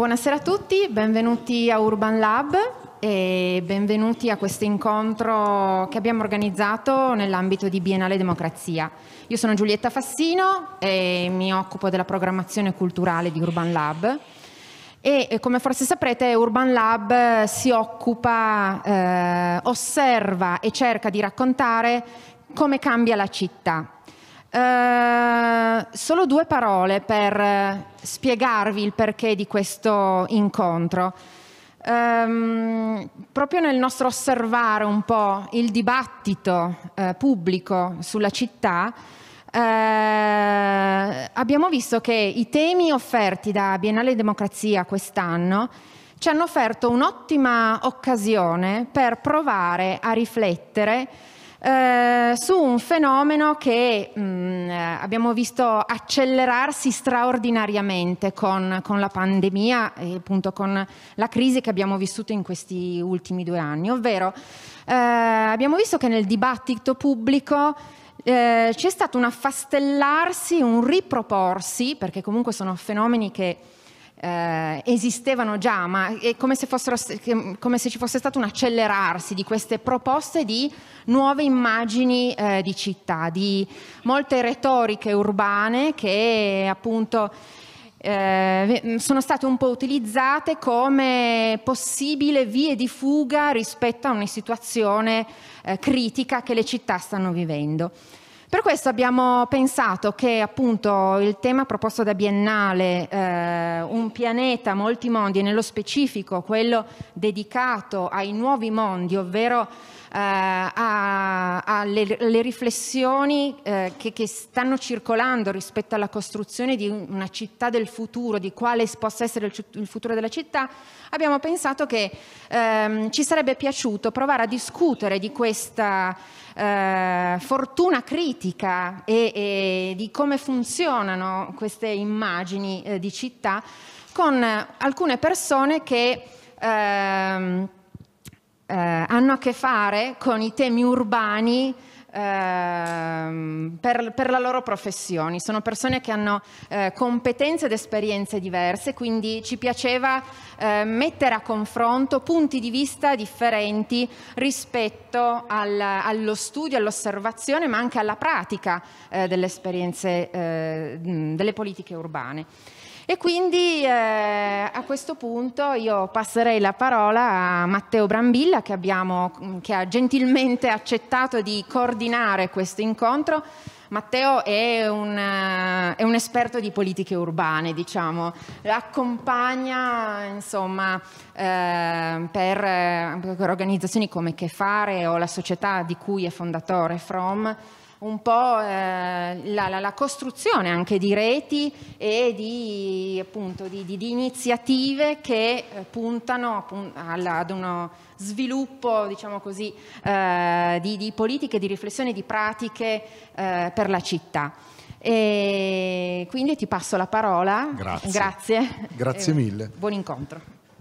Buonasera a tutti, benvenuti a Urban Lab e benvenuti a questo incontro che abbiamo organizzato nell'ambito di Biennale Democrazia. Io sono Giulietta Fassino e mi occupo della programmazione culturale di Urban Lab. E eh, come forse saprete Urban Lab eh, si occupa, eh, osserva e cerca di raccontare come cambia la città eh, solo due parole per eh, spiegarvi il perché di questo incontro. Um, proprio nel nostro osservare un po' il dibattito uh, pubblico sulla città, uh, abbiamo visto che i temi offerti da Biennale Democrazia quest'anno ci hanno offerto un'ottima occasione per provare a riflettere eh, su un fenomeno che mh, mm, eh, abbiamo visto accelerarsi straordinariamente con, con, la pandemia e appunto con la crisi che abbiamo vissuto in questi ultimi due anni, ovvero eh, abbiamo visto che nel dibattito pubblico eh, c'è stato un affastellarsi, un riproporsi, perché comunque sono fenomeni che eh, esistevano già, ma è come se, fossero, come se, ci fosse stato un accelerarsi di queste proposte di nuove immagini eh, di città, di molte retoriche urbane che appunto eh, sono state un po' utilizzate come possibile vie di fuga rispetto a una situazione eh, critica che le città stanno vivendo. Per questo abbiamo pensato che appunto il tema proposto da Biennale, eh, un pianeta, molti mondi, e nello specifico quello dedicato ai nuovi mondi, ovvero eh, alle riflessioni eh, che, che, stanno circolando rispetto alla costruzione di una città del futuro, di quale possa essere il, il futuro della città, abbiamo pensato che ehm, ci sarebbe piaciuto provare a discutere di questa eh, fortuna critica e, e, di come funzionano queste immagini eh, di città con alcune persone che ehm, eh, hanno a che fare con i temi urbani ehm, per, per, la loro professione. Sono persone che hanno eh, competenze ed esperienze diverse, quindi ci piaceva eh, mettere a confronto punti di vista differenti rispetto al, allo studio, all'osservazione, ma anche alla pratica eh, delle esperienze, eh, delle politiche urbane. E quindi eh, a questo punto io passerei la parola a Matteo Brambilla che, abbiamo, mm, che ha gentilmente accettato di coordinare questo incontro. Matteo è un, eh, è un, esperto di politiche urbane, diciamo, accompagna insomma, eh, per, eh, per, organizzazioni come Che Fare o la società di cui è fondatore From, un po' eh, la, la, la, costruzione anche di reti e di, appunto, di, di, di iniziative che eh, puntano ad uno sviluppo diciamo così, eh, di, politiche, di riflessioni, di pratiche eh, per la città. E quindi ti passo la parola. Grazie. Grazie, Grazie mille. Buon incontro.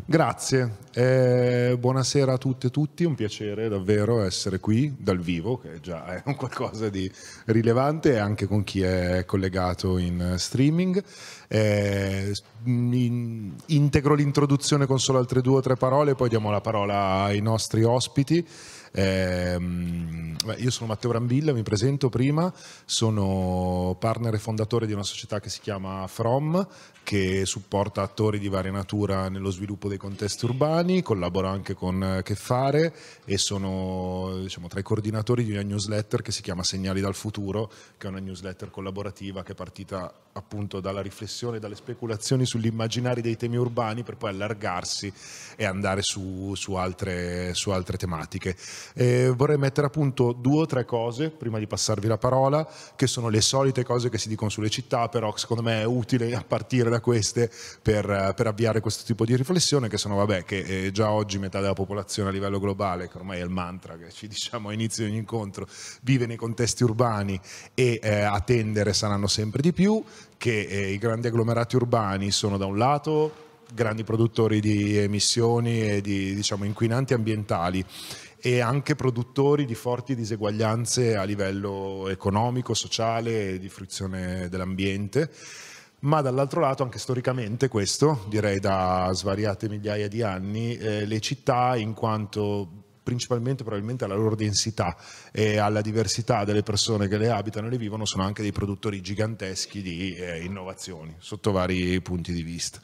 Grazie, eh, buonasera a tutte e tutti, un piacere davvero essere qui dal vivo, che già è un qualcosa di rilevante, anche con chi è collegato in streaming. Eh, integro l'introduzione con solo altre due o tre parole, poi diamo la parola ai nostri ospiti. Ehm, io sono Matteo Rambilla, mi presento prima, sono partner e fondatore di una società che si chiama From, che supporta attori di varia natura nello sviluppo dei contesti urbani, collaboro anche con eh, Che Fare e sono diciamo, tra i coordinatori di una newsletter che si chiama Segnali dal futuro, che è una newsletter collaborativa che è partita appunto dalla riflessione, dalle speculazioni sull'immaginario dei temi urbani per poi allargarsi e andare su, su, altre, su altre, tematiche. Eh, vorrei mettere a punto due o tre cose, prima di passarvi la parola, che sono le solite cose che si dicono sulle città, però secondo me è utile a partire da queste per, per avviare questo tipo di riflessione, che sono vabbè che eh, già oggi metà della popolazione a livello globale, che ormai è il mantra che ci diciamo a inizio di ogni incontro, vive nei contesti urbani e eh, a tendere saranno sempre di più, che eh, i grandi agglomerati urbani sono da un lato grandi produttori di emissioni e di diciamo, inquinanti ambientali e anche produttori di forti diseguaglianze a livello economico, sociale e di fruizione dell'ambiente. Ma dall'altro lato, anche storicamente, questo direi da svariate migliaia di anni, eh, le città, in quanto principalmente probabilmente alla loro densità e alla diversità delle persone che le abitano e le vivono, sono anche dei produttori giganteschi di eh, innovazioni sotto vari punti di vista.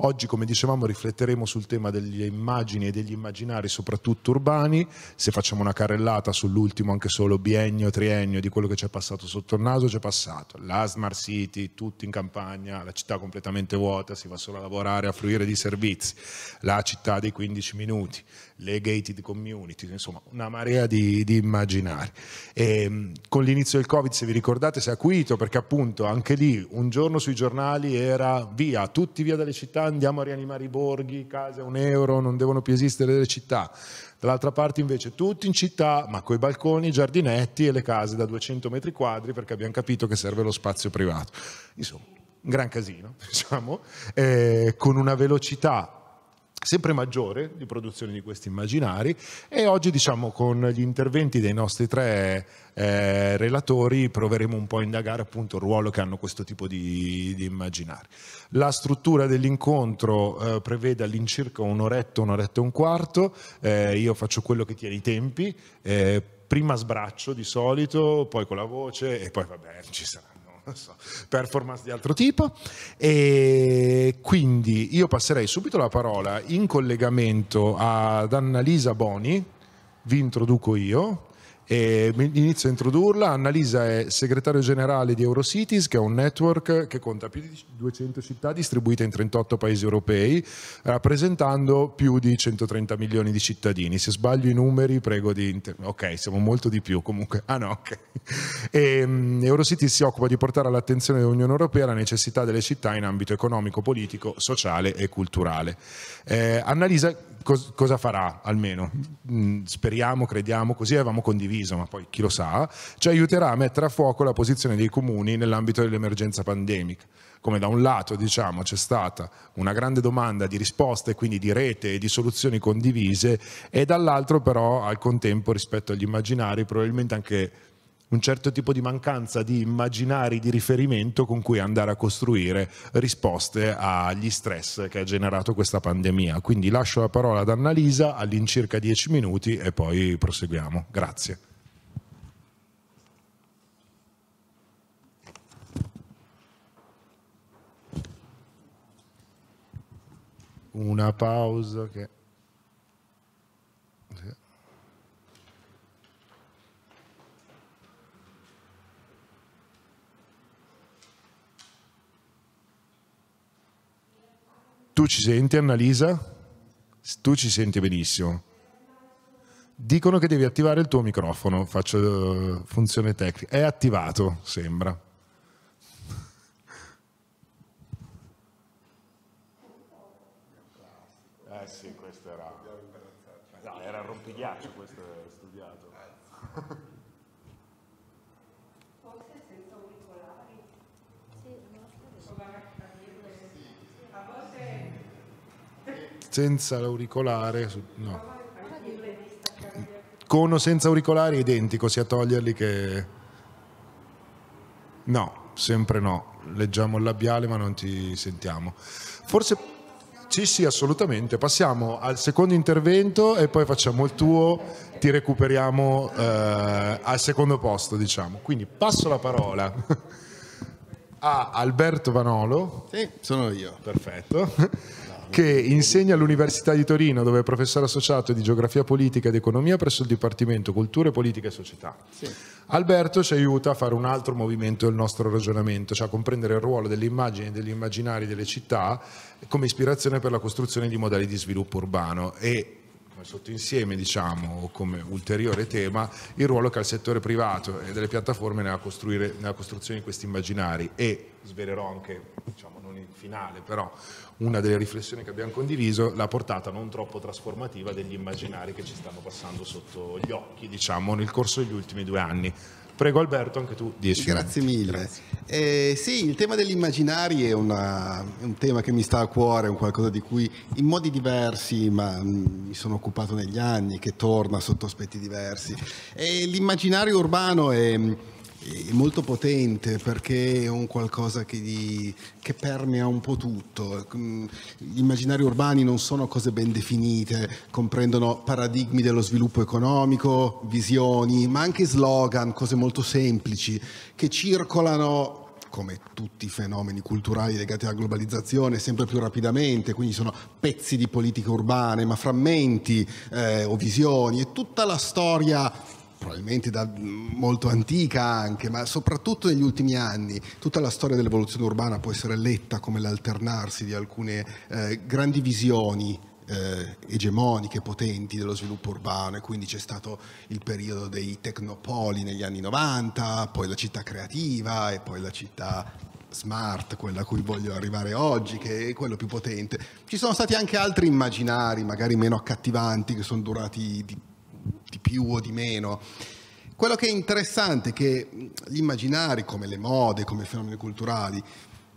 Oggi, come dicevamo, rifletteremo sul tema delle immagini e degli immaginari, soprattutto urbani. Se facciamo una carrellata sull'ultimo, anche solo biennio, triennio, di quello che ci è passato sotto il naso, ci è passato. La Smart City, tutti in campagna, la città completamente vuota, si va solo a lavorare, a fruire di servizi. La città dei 15 minuti, le gated community, insomma una marea di, di immaginari. E, ehm, con l'inizio del Covid, se vi ricordate, si è acuito perché appunto anche lì un giorno sui giornali era via, tutti via dalle città, andiamo a rianimare i borghi, case a un euro, non devono più esistere le città. Dall'altra parte invece tutti in città, ma coi balconi, i giardinetti e le case da 200 metri quadri perché abbiamo capito che serve lo spazio privato. Insomma, un gran casino, diciamo, eh, con una velocità sempre maggiore di produzione di questi immaginari e oggi diciamo con gli interventi dei nostri tre eh, relatori proveremo un po' a indagare appunto il ruolo che hanno questo tipo di, di immaginari. La struttura dell'incontro eh, prevede all'incirca un'oretta, un'oretta e un quarto, eh, io faccio quello che tiene i tempi, eh, prima sbraccio di solito, poi con la voce e poi vabbè ci sarà so, performance di altro tipo. E quindi io passerei subito la parola in collegamento ad Annalisa Boni, vi introduco io, e inizio a introdurla. Annalisa è segretario generale di Eurocities, che è un network che conta più di 200 città distribuite in 38 paesi europei, rappresentando più di 130 milioni di cittadini. Se sbaglio i numeri, prego di... Inter... Ok, siamo molto di più comunque. Ah no, ok. E, um, Eurocities si occupa di portare all'attenzione dell'Unione Europea la necessità delle città in ambito economico, politico, sociale e culturale. Eh, Annalisa cos cosa farà almeno? Mm, speriamo, crediamo, così avevamo condiviso condiviso, ma poi chi lo sa, ci aiuterà a mettere a fuoco la posizione dei comuni nell'ambito dell'emergenza pandemica. Come da un lato diciamo, c'è stata una grande domanda di risposte, quindi di rete e di soluzioni condivise, e dall'altro però al contempo rispetto agli immaginari probabilmente anche un certo tipo di mancanza di immaginari di riferimento con cui andare a costruire risposte agli stress che ha generato questa pandemia. Quindi lascio la parola ad Annalisa all'incirca 10 minuti e poi proseguiamo. Grazie. una pausa che... Tu ci senti Annalisa? Tu ci senti benissimo. Dicono che devi attivare il tuo microfono, faccio eh, funzione tecnica. È attivato, sembra. senza l'auricolare, no. Con o senza auricolare è identico sia toglierli che... No, sempre no. Leggiamo il labiale ma non ti sentiamo. Forse... Sì, sì, assolutamente. Passiamo al secondo intervento e poi facciamo il tuo, ti recuperiamo eh, al secondo posto, diciamo. Quindi passo la parola a Alberto Vanolo. Sì, sono io. Perfetto che insegna all'Università di Torino, dove è professore associato di geografia politica ed economia presso il Dipartimento Culture, Politica e Società. Sì. Alberto ci aiuta a fare un altro movimento del nostro ragionamento, cioè a comprendere il ruolo delle immagini e degli immaginari delle città come ispirazione per la costruzione di modelli di sviluppo urbano e come sottoinsieme, diciamo, come ulteriore tema, il ruolo che ha il settore privato e delle piattaforme nella, nella costruzione di questi immaginari e svelerò anche, diciamo, non in finale, però una delle riflessioni che abbiamo condiviso, la portata non troppo trasformativa degli immaginari che ci stanno passando sotto gli occhi, diciamo, nel corso degli ultimi due anni. Prego Alberto, anche tu 10 Grazie minuti. mille. Grazie. Eh, sì, il tema degli immaginari è, una, è, un tema che mi sta a cuore, è un qualcosa di cui in modi diversi, ma mh, mm, mi sono occupato negli anni, che torna sotto aspetti diversi. E eh, l'immaginario urbano è mm, è molto potente perché è un qualcosa che, di, che permea un po' tutto. Gli immaginari urbani non sono cose ben definite, comprendono paradigmi dello sviluppo economico, visioni, ma anche slogan, cose molto semplici, che circolano come tutti i fenomeni culturali legati alla globalizzazione, sempre più rapidamente, quindi sono pezzi di politiche urbane, ma frammenti eh, o visioni e tutta la storia probabilmente da molto antica anche, ma soprattutto negli ultimi anni, tutta la storia dell'evoluzione urbana può essere letta come l'alternarsi di alcune eh, grandi visioni eh, egemoniche, potenti dello sviluppo urbano e quindi c'è stato il periodo dei tecnopoli negli anni 90, poi la città creativa e poi la città smart, quella a cui voglio arrivare oggi, che è quello più potente. Ci sono stati anche altri immaginari, magari meno accattivanti, che sono durati di di più o di meno. Quello che è interessante è che gli immaginari come le mode, come i fenomeni culturali,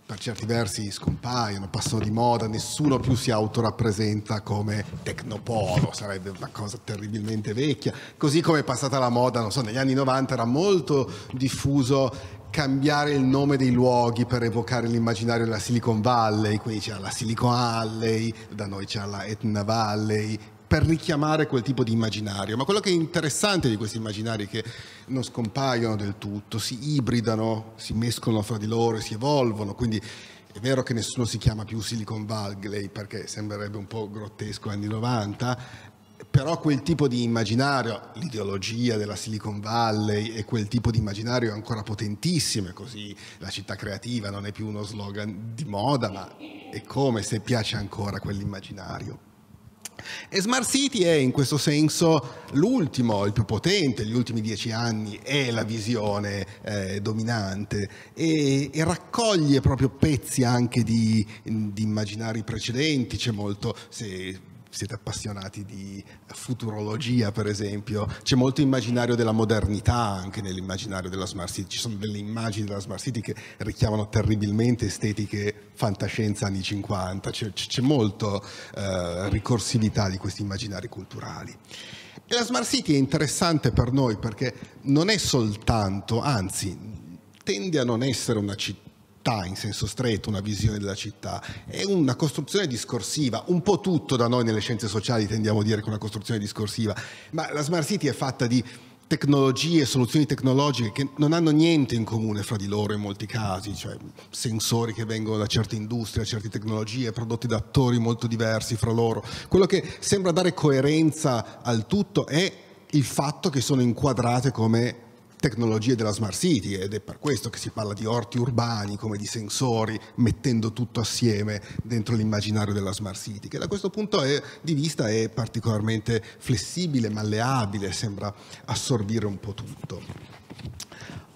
per certi versi scompaiono, passano di moda, nessuno più si autorappresenta come tecnopolo, sarebbe una cosa terribilmente vecchia, così come è passata la moda, non so, negli anni 90 era molto diffuso cambiare il nome dei luoghi per evocare l'immaginario della Silicon Valley, quindi c'è la Silicon Alley, da noi c'è la Etna Valley, per richiamare quel tipo di immaginario. Ma quello che è interessante di questi immaginari è che non scompaiono del tutto, si ibridano, si mescolano fra di loro e si evolvono. Quindi è vero che nessuno si chiama più Silicon Valley perché sembrerebbe un po' grottesco anni 90, però quel tipo di immaginario, l'ideologia della Silicon Valley e quel tipo di immaginario è ancora potentissimo, è così la città creativa non è più uno slogan di moda, ma è come se piace ancora quell'immaginario. E Smart City è in questo senso l'ultimo, il più potente, gli ultimi dieci anni è la visione eh, dominante e, e, raccoglie proprio pezzi anche di, di immaginari precedenti, c'è molto... Se, siete appassionati di futurologia, per esempio, c'è molto immaginario della modernità anche nell'immaginario della Smart City, ci sono delle immagini della Smart City che richiamano terribilmente estetiche fantascienza anni 50, c'è, c'è molto eh, ricorsività di questi immaginari culturali. E la Smart City è interessante per noi perché non è soltanto, anzi, tende a non essere una città città in senso stretto, una visione della città, è una costruzione discorsiva, un po' tutto da noi nelle scienze sociali tendiamo a dire che è una costruzione discorsiva, ma la Smart City è fatta di tecnologie, soluzioni tecnologiche che non hanno niente in comune fra di loro in molti casi, cioè sensori che vengono da certe industrie, da certe tecnologie, prodotti da attori molto diversi fra loro. Quello che sembra dare coerenza al tutto è il fatto che sono inquadrate come tecnologie della smart city ed è per questo che si parla di orti urbani come di sensori mettendo tutto assieme dentro l'immaginario della smart city che da questo punto è, di vista è particolarmente flessibile, malleabile, sembra assorbire un po' tutto.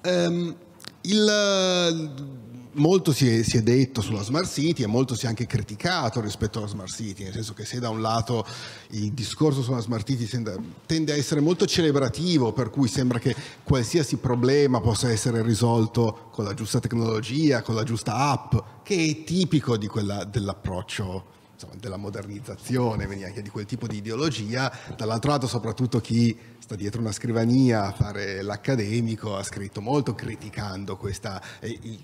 Um, il, molto si è, si è, detto sulla Smart City e molto si è anche criticato rispetto alla Smart City, nel senso che se da un lato il discorso sulla Smart City tende, tende a essere molto celebrativo, per cui sembra che qualsiasi problema possa essere risolto con la giusta tecnologia, con la giusta app, che è tipico quella, dell'approccio insomma, della modernizzazione, quindi anche di quel tipo di ideologia, dall'altro lato soprattutto chi sta dietro una scrivania a fare l'accademico ha scritto molto criticando questa, eh, il,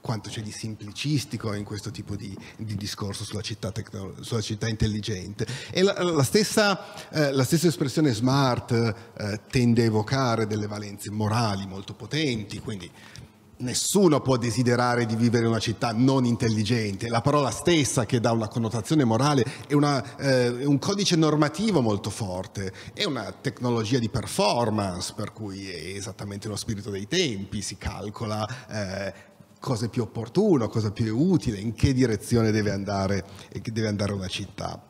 quanto c'è di semplicistico in questo tipo di, di discorso sulla città, tecno, sulla città, intelligente. E la, la, stessa, eh, la stessa, espressione smart eh, tende a evocare delle valenze morali molto potenti, quindi nessuno può desiderare di vivere in una città non intelligente, la parola stessa che dà una connotazione morale è una, eh, un codice normativo molto forte, è una tecnologia di performance, per cui è esattamente lo spirito dei tempi, si calcola eh, cosa è più opportuno, cosa è più utile, in che direzione deve andare, deve andare una città.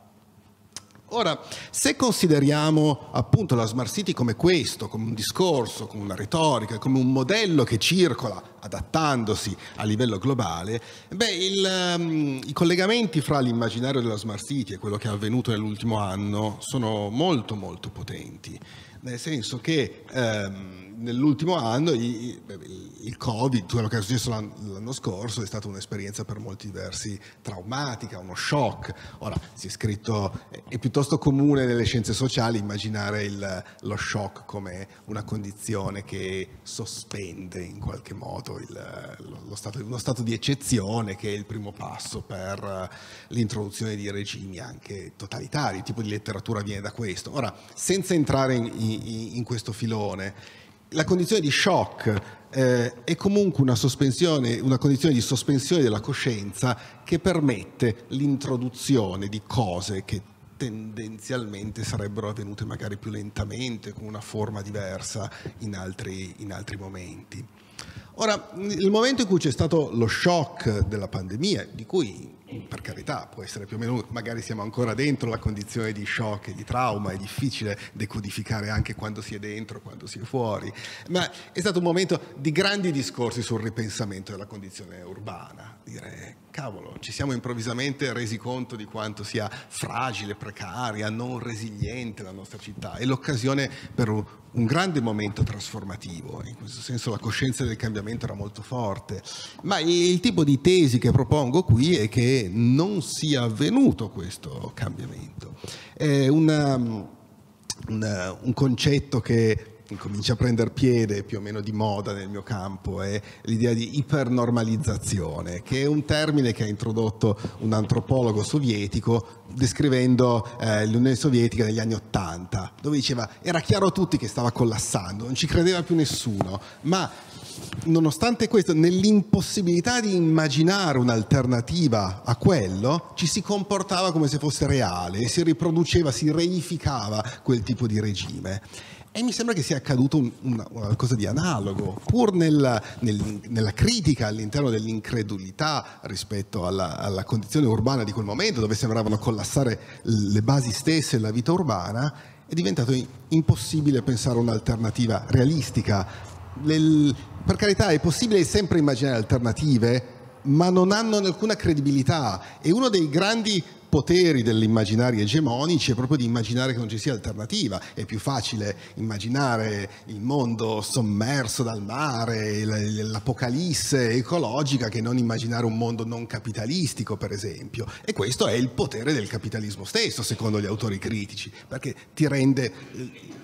Ora, se consideriamo appunto la Smart City come questo, come un discorso, come una retorica, come un modello che circola adattandosi a livello globale, beh, il, um, i collegamenti fra l'immaginario della Smart City e quello che è avvenuto nell'ultimo anno sono molto molto potenti, nel senso che um, nell'ultimo anno il Covid, quello che è successo l'anno scorso, è stata un'esperienza per molti versi traumatica, uno shock. Ora, si è scritto, è piuttosto comune nelle scienze sociali immaginare il, lo shock come una condizione che sospende in qualche modo il, stato, uno stato di eccezione che è il primo passo per l'introduzione di regimi anche totalitari. Il tipo di letteratura viene da questo. Ora, senza entrare in, in, in questo filone, la condizione di shock eh, è comunque una, una condizione di sospensione della coscienza che permette l'introduzione di cose che tendenzialmente sarebbero avvenute magari più lentamente, con una forma diversa in altri, in altri momenti. Ora, il momento in cui c'è stato lo shock della pandemia, di cui per carità, può essere più o meno, magari siamo ancora dentro la condizione di shock e di trauma, è difficile decodificare anche quando si è dentro, quando si è fuori, ma è stato un momento di grandi discorsi sul ripensamento della condizione urbana, dire cavolo, ci siamo improvvisamente resi conto di quanto sia fragile, precaria, non resiliente la nostra città, è l'occasione per un, un grande momento trasformativo, in questo senso la coscienza del cambiamento era molto forte, ma il tipo di tesi che propongo qui è che non sia avvenuto questo cambiamento. È una, una, un concetto che comincia a prendere piede più o meno di moda nel mio campo è l'idea di ipernormalizzazione, che è un termine che ha introdotto un antropologo sovietico descrivendo eh, l'Unione Sovietica negli anni Ottanta, dove diceva era chiaro a tutti che stava collassando, non ci credeva più nessuno, ma nonostante questo, nell'impossibilità di immaginare un'alternativa a quello, ci si comportava come se fosse reale, si riproduceva, si reificava quel tipo di regime. E mi sembra che sia accaduto qualcosa di analogo, pur nella, nel, nella critica all'interno dell'incredulità rispetto alla, alla, condizione urbana di quel momento, dove sembravano collassare le basi stesse della vita urbana, è diventato impossibile pensare un'alternativa realistica. Nel, per carità, è possibile sempre immaginare alternative, ma non hanno alcuna credibilità. E uno dei grandi poteri dell'immaginario egemonici è proprio di immaginare che non ci sia alternativa. È più facile immaginare il mondo sommerso dal mare, l'apocalisse ecologica, che non immaginare un mondo non capitalistico, per esempio. E questo è il potere del capitalismo stesso, secondo gli autori critici, perché ti rende... Eh,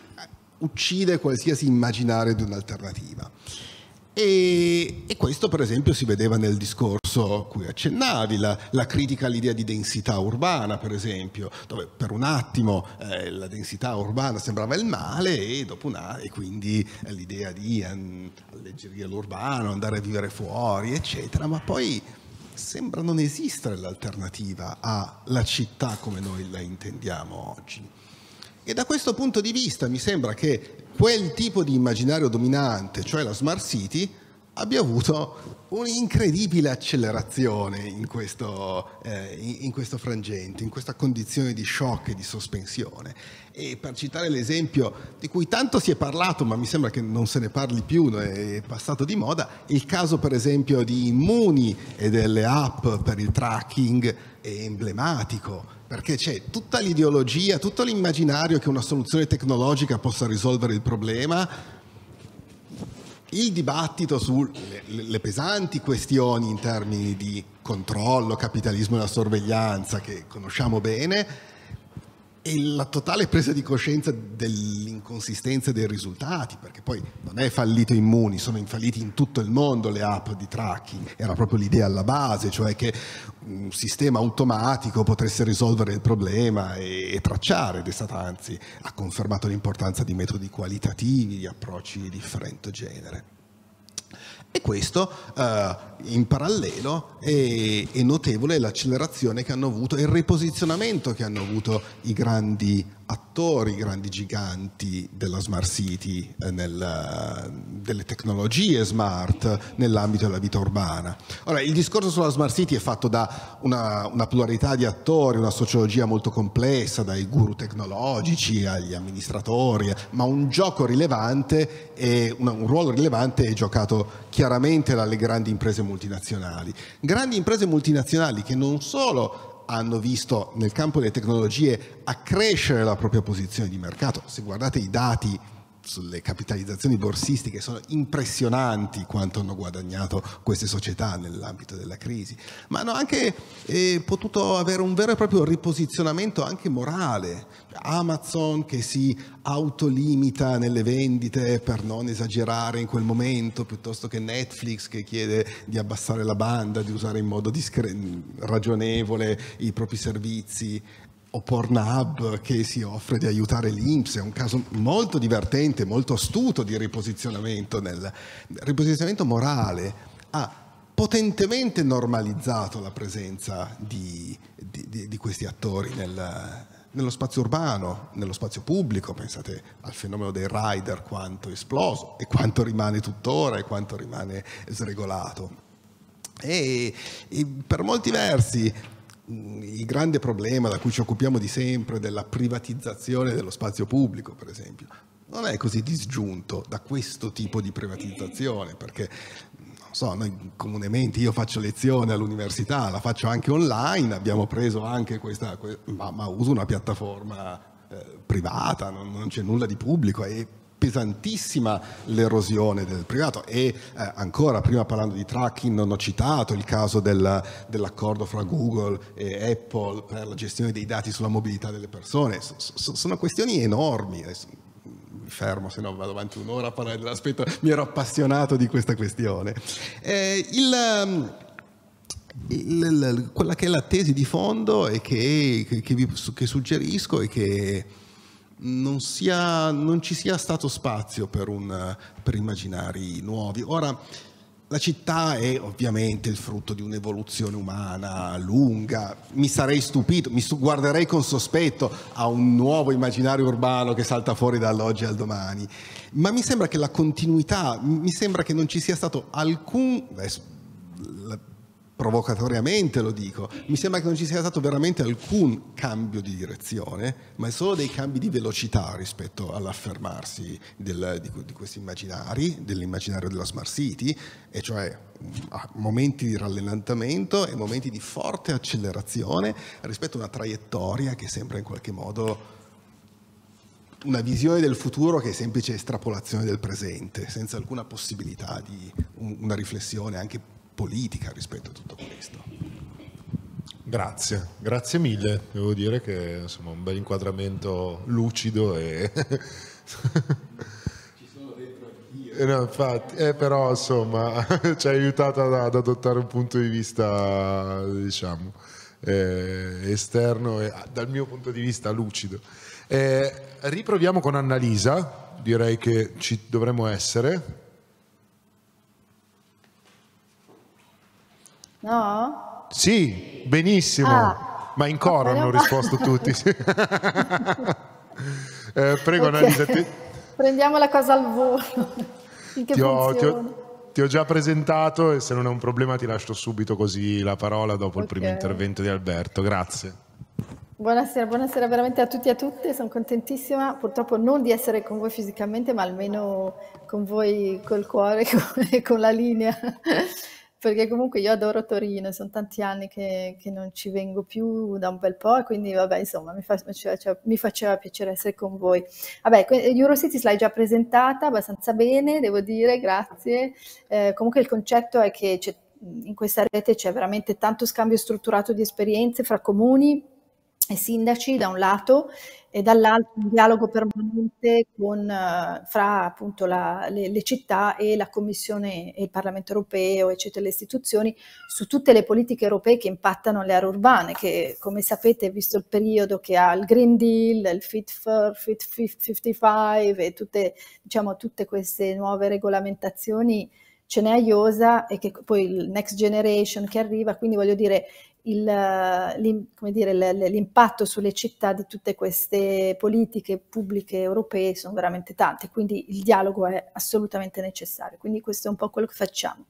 uccide qualsiasi immaginario di un'alternativa. E, e, questo per esempio si vedeva nel discorso a cui accennavi, la, la, critica all'idea di densità urbana per esempio, dove per un attimo eh, la densità urbana sembrava il male e, una, e quindi eh, l'idea di alleggerire l'urbano, andare a vivere fuori eccetera, ma poi sembra non esistere l'alternativa alla città come noi la intendiamo oggi. E da questo punto di vista mi sembra che quel tipo di immaginario dominante, cioè la Smart City, abbia avuto un'incredibile accelerazione in questo, eh, in questo, frangente, in questa condizione di shock e di sospensione. E per citare l'esempio di cui tanto si è parlato, ma mi sembra che non se ne parli più, è passato di moda, il caso per esempio di Immuni e delle app per il tracking è emblematico perché c'è tutta l'ideologia, tutto l'immaginario che una soluzione tecnologica possa risolvere il problema, il dibattito sulle pesanti questioni in termini di controllo, capitalismo e la sorveglianza che conosciamo bene, e la totale presa di coscienza dell'inconsistenza dei risultati, perché poi non è fallito in Muni, sono falliti in tutto il mondo le app di tracking, era proprio l'idea alla base, cioè che un sistema automatico potesse risolvere il problema e, e tracciare, ed è stata anzi, ha confermato l'importanza di metodi qualitativi, di approcci di differente genere. E questo eh, in parallelo è, è, notevole l'accelerazione che hanno avuto e il riposizionamento che hanno avuto i grandi attori grandi giganti della smart city, eh, nel, eh, delle tecnologie smart eh, nell'ambito della vita urbana. Ora, il discorso sulla smart city è fatto da una, una pluralità di attori, una sociologia molto complessa, dai guru tecnologici agli amministratori, ma un gioco rilevante e un, un ruolo rilevante è giocato chiaramente dalle grandi imprese multinazionali. Grandi imprese multinazionali che non solo hanno visto nel campo delle tecnologie accrescere la propria posizione di mercato. Se guardate i dati sulle capitalizzazioni borsistiche sono impressionanti quanto hanno guadagnato queste società nell'ambito della crisi, ma hanno anche eh, potuto avere un vero e proprio riposizionamento anche morale. Amazon che si autolimita nelle vendite per non esagerare in quel momento, piuttosto che Netflix che chiede di abbassare la banda, di usare in modo discre- ragionevole i propri servizi o Pornhub che si offre di aiutare l'Inps, è un caso molto divertente, molto astuto di riposizionamento, nel, riposizionamento morale, ha potentemente normalizzato la presenza di, di, di, di questi attori nel, nello spazio urbano, nello spazio pubblico, pensate al fenomeno dei rider quanto esploso e quanto rimane tuttora e quanto rimane sregolato. E, e per molti versi il grande problema da cui ci occupiamo di sempre, della privatizzazione dello spazio pubblico, per esempio, non è così disgiunto da questo tipo di privatizzazione, perché non so, noi comunemente io faccio lezione all'università, la faccio anche online, abbiamo preso anche questa, ma, ma uso una piattaforma eh, privata, non, non c'è nulla di pubblico e pesantissima l'erosione del privato e eh, ancora prima parlando di tracking non ho citato il caso del, dell'accordo fra Google e Apple per la gestione dei dati sulla mobilità delle persone so, so, sono questioni enormi Adesso, eh, mi fermo se no vado avanti un'ora a parlare dell'aspetto mi ero appassionato di questa questione eh, il ehm, il, quella che è la tesi di fondo e che, che, che, vi, che suggerisco e che non, sia, non, ci sia stato spazio per, un, per immaginari nuovi. Ora, la città è ovviamente il frutto di un'evoluzione umana lunga, mi sarei stupito, mi guarderei con sospetto a un nuovo immaginario urbano che salta fuori dall'oggi al domani, ma mi sembra che la continuità, mi sembra che non ci sia stato alcun, adesso provocatoriamente lo dico, mi sembra che non ci sia stato veramente alcun cambio di direzione, ma solo dei cambi di velocità rispetto all'affermarsi del, di, di, questi immaginari, dell'immaginario della Smart City, e cioè mm, momenti di rallentamento e momenti di forte accelerazione rispetto a una traiettoria che sembra in qualche modo una visione del futuro che è semplice estrapolazione del presente, senza alcuna possibilità di una riflessione anche politica rispetto a tutto questo. Grazie, grazie mille, devo dire che insomma un bel inquadramento lucido e... Eh, no, infatti, eh, però insomma ci ha aiutato ad, ad, adottare un punto di vista, diciamo, eh, esterno e ah, dal mio punto di vista lucido. Eh, riproviamo con Annalisa, direi che ci dovremmo essere. No? Sì, benissimo. Ah. Ma in coro hanno risposto tutti. eh, prego okay. Annalisa. Ti... Prendiamo la cosa al volo. Ti ho, ti, ho, ti ho, già presentato e se non è un problema ti lascio subito così la parola dopo okay. il primo intervento di Alberto. Grazie. Buonasera, buonasera veramente a tutti e a tutte, sono contentissima purtroppo non di essere con voi fisicamente ma almeno con voi col cuore e con la linea perché comunque io adoro Torino, sono tanti anni che, che, non ci vengo più da un bel po', quindi vabbè, insomma, mi, fa, cioè, mi faceva piacere essere con voi. Vabbè, Eurocities l'hai già presentata abbastanza bene, devo dire, grazie. Eh, comunque il concetto è che in questa rete c'è veramente tanto scambio strutturato di esperienze fra comuni, e sindaci da un lato e dall'altro un dialogo permanente con, eh, fra appunto la, le, le, città e la Commissione e il Parlamento europeo, eccetera, le istituzioni, su tutte le politiche europee che impattano le aree urbane, che come sapete, visto il periodo che ha il Green Deal, il Fit for Fit 55 e tutte, diciamo, tutte queste nuove regolamentazioni, ce n'è a iosa e che poi il next generation che arriva, quindi voglio dire il, dire, l'impatto sulle città di tutte queste politiche pubbliche europee sono veramente tante, quindi il dialogo è assolutamente necessario, quindi questo è un po' quello che facciamo.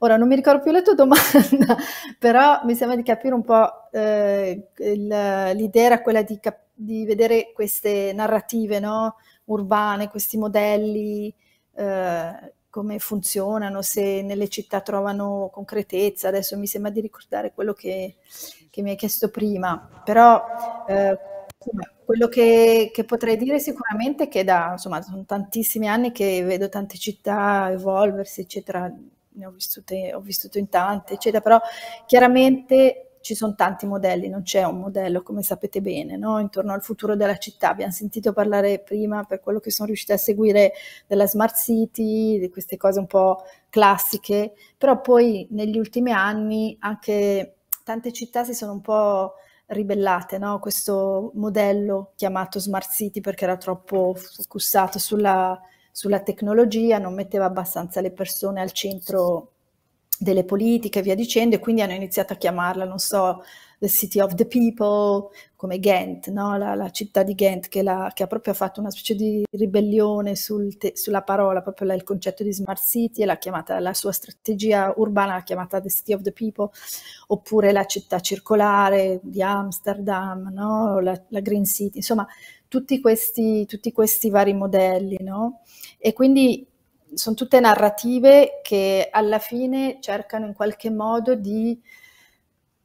Ora non mi ricordo più la tua domanda, però mi sembra di capire un po' eh, l'idea era quella di, cap- di vedere queste narrative no? urbane, questi modelli eh, come funzionano, se nelle città trovano concretezza. Adesso mi sembra di ricordare quello che, che mi hai chiesto prima, però eh, quello che, che, potrei dire sicuramente è che da, insomma, sono tantissimi anni che vedo tante città evolversi, eccetera, ne ho vissute, ho vissuto in tante, eccetera, però chiaramente ci sono tanti modelli, non c'è un modello, come sapete bene, no? intorno al futuro della città. Abbiamo sentito parlare prima, per quello che sono riuscita a seguire, della smart city, di queste cose un po' classiche, però poi negli ultimi anni anche tante città si sono un po' ribellate no? questo modello chiamato Smart City perché era troppo focussato sulla, sulla, tecnologia, non metteva abbastanza le persone al centro delle politiche e via dicendo, e quindi hanno iniziato a chiamarla, non so, The City of the People, come Ghent, no? la, la, città di Ghent, che, la, che, ha proprio fatto una specie di ribellione sul te, sulla parola, proprio la, il concetto di smart city, e l'ha chiamata, la sua strategia urbana l'ha chiamata The City of the People, oppure la città circolare di Amsterdam, no? la, la, Green City, insomma, tutti questi, tutti questi vari modelli. No? E quindi sono tutte narrative che alla fine cercano in qualche modo di,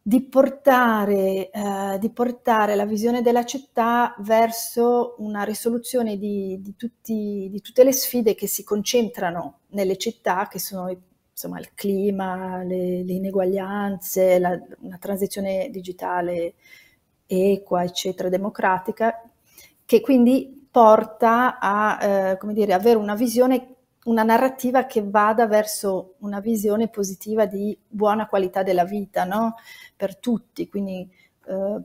di, portare, eh, di portare, la visione della città verso una risoluzione di, tutti, di, tutte le sfide che si concentrano nelle città, che sono insomma, il clima, le, le ineguaglianze, la, una transizione digitale equa, eccetera, democratica, che quindi porta a eh, dire, avere una visione una narrativa che vada verso una visione positiva di buona qualità della vita no? per tutti, quindi eh,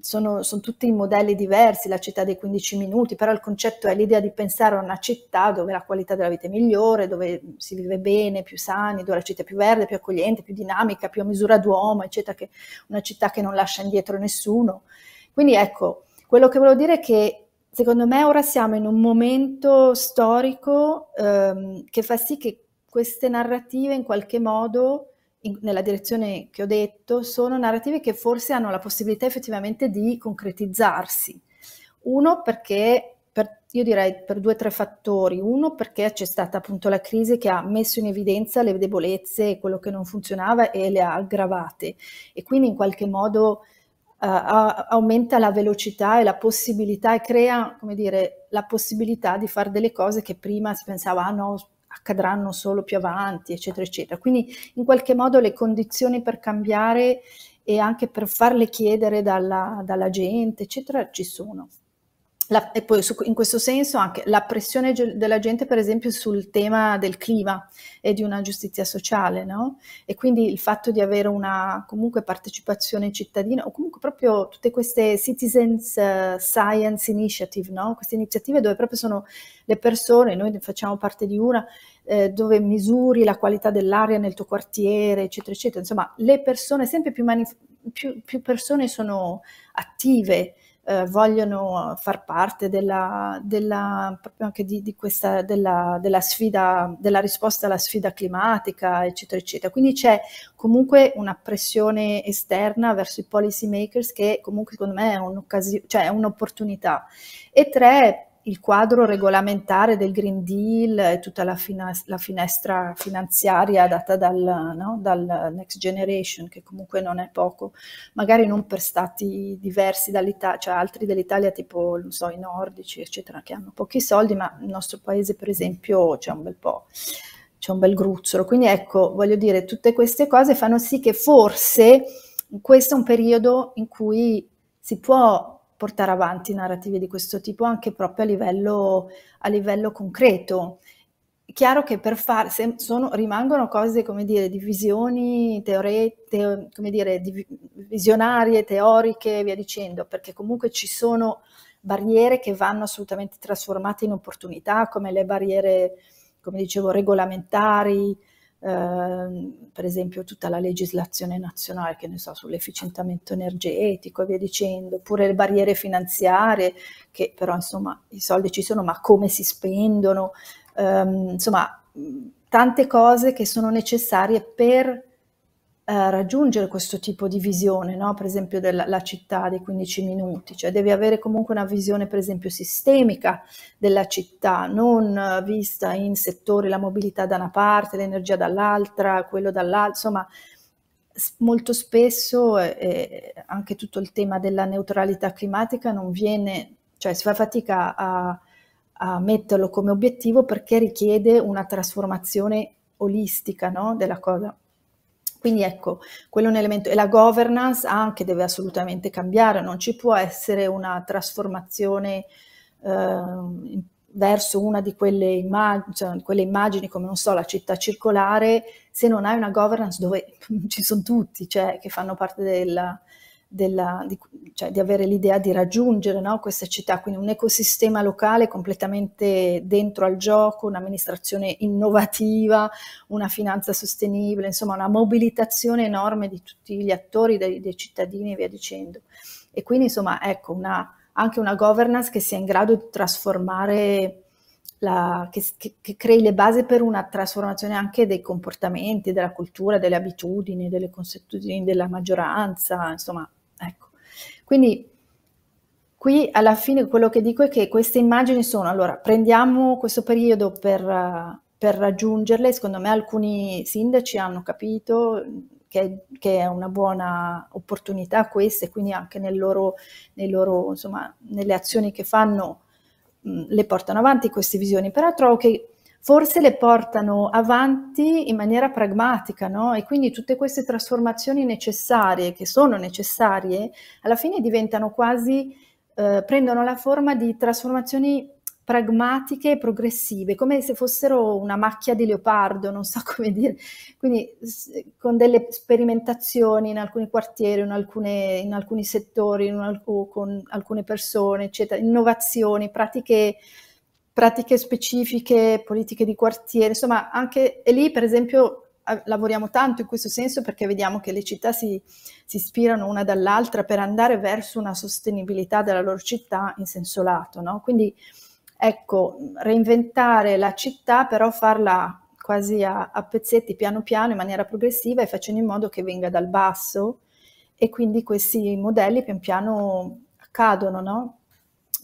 sono, sono, tutti modelli diversi, la città dei 15 minuti, però il concetto è l'idea di pensare a una città dove la qualità della vita è migliore, dove si vive bene, più sani, dove la città è più verde, più accogliente, più dinamica, più a misura d'uomo, eccetera, che una città che non lascia indietro nessuno. Quindi ecco, quello che volevo dire è che secondo me ora siamo in un momento storico ehm, che fa sì che queste narrative in qualche modo, nella direzione che ho detto, sono narrative che forse hanno la possibilità effettivamente di concretizzarsi. Uno perché, per, io direi per due o tre fattori. Uno perché c'è stata appunto la crisi che ha messo in evidenza le debolezze, quello che non funzionava e le ha aggravate e quindi in qualche modo eh, a, aumenta la velocità e la possibilità e crea, come dire, la possibilità di fare delle cose che prima si pensava, ah no, accadranno solo più avanti, eccetera, eccetera. Quindi in qualche modo le condizioni per cambiare e anche per farle chiedere dalla, dalla gente, eccetera, ci sono. La, e poi su, in questo senso anche la pressione della gente, per esempio, sul tema del clima e di una giustizia sociale, no? E quindi il fatto di avere una comunque partecipazione cittadina o comunque proprio tutte queste citizens uh, science initiative, no? Queste iniziative dove proprio sono le persone, noi facciamo parte di una, eh, dove misuri la qualità dell'aria nel tuo quartiere, eccetera, eccetera. Insomma, le persone, sempre più, più, più persone sono attive eh, vogliono far parte della, della, proprio di, di questa, della, della, sfida, della risposta alla sfida climatica, eccetera, eccetera. Quindi c'è comunque una pressione esterna verso i policy makers che comunque secondo me è cioè un'opportunità. Cioè un e tre, il quadro regolamentare del Green Deal e tutta la, la finestra finanziaria data dal, no? dal, Next Generation, che comunque non è poco, magari non per stati diversi dall'Italia, cioè altri dell'Italia tipo, non so, i nordici, eccetera, che hanno pochi soldi, ma il nostro paese, per esempio, c'è un bel po' c'è un bel gruzzolo. Quindi ecco, voglio dire, tutte queste cose fanno sì che forse questo è un periodo in cui si può portare avanti narrative di questo tipo anche proprio a livello, a livello concreto. chiaro che per far, sono, rimangono cose, come dire, divisioni visioni teore, te, come dire, di visionarie, teoriche via dicendo, perché comunque ci sono barriere che vanno assolutamente trasformate in opportunità, come le barriere, come dicevo, regolamentari, Ehm, per esempio tutta la legislazione nazionale, che ne so, sull'efficientamento energetico e via dicendo, oppure le barriere finanziarie, che però insomma i soldi ci sono, ma come si spendono, ehm, insomma tante cose che sono necessarie per eh, raggiungere questo tipo di visione, no? per esempio della città dei 15 minuti, cioè devi avere comunque una visione per esempio sistemica della città, non vista in settori la mobilità da una parte, l'energia dall'altra, quello dall'altra, insomma molto spesso eh, eh, anche tutto il tema della neutralità climatica non viene, cioè si fa fatica a, a metterlo come obiettivo perché richiede una trasformazione olistica no? della cosa. Quindi ecco, quello è un elemento. E la governance anche deve assolutamente cambiare, non ci può essere una trasformazione eh, verso una di quelle, immag cioè, quelle, immagini come, non so, la città circolare, se non hai una governance dove ci sono tutti, cioè che fanno parte della, della, di, cioè di, avere l'idea di raggiungere no, queste città, quindi un ecosistema locale completamente dentro al gioco, un'amministrazione innovativa, una finanza sostenibile, insomma una mobilitazione enorme di tutti gli attori, dei, dei cittadini e via dicendo. E quindi insomma ecco una, anche una governance che sia in grado di trasformare la, che, che, che, crei le basi per una trasformazione anche dei comportamenti, della cultura, delle abitudini, delle consuetudini della maggioranza, insomma Ecco. Quindi qui alla fine quello che dico è che queste immagini sono, allora prendiamo questo periodo per, per raggiungerle, secondo me alcuni sindaci hanno capito che, che, è una buona opportunità questa e quindi anche nel loro, nel loro, insomma, nelle azioni che fanno mh, le portano avanti queste visioni, però trovo che forse le portano avanti in maniera pragmatica, no? E quindi tutte queste trasformazioni necessarie, che sono necessarie, alla fine diventano quasi, eh, prendono la forma di trasformazioni pragmatiche e progressive, come se fossero una macchia di leopardo, non so come dire, quindi con delle sperimentazioni in alcuni quartieri, in, alcune, in alcuni settori, in alc con alcune persone, eccetera, innovazioni, pratiche pratiche specifiche, politiche di quartiere, insomma anche e lì per esempio lavoriamo tanto in questo senso perché vediamo che le città si, si, ispirano una dall'altra per andare verso una sostenibilità della loro città in senso lato. No? Quindi ecco, reinventare la città, però farla quasi a, a, pezzetti, piano piano, in maniera progressiva e facendo in modo che venga dal basso e quindi questi modelli pian piano cadono, no?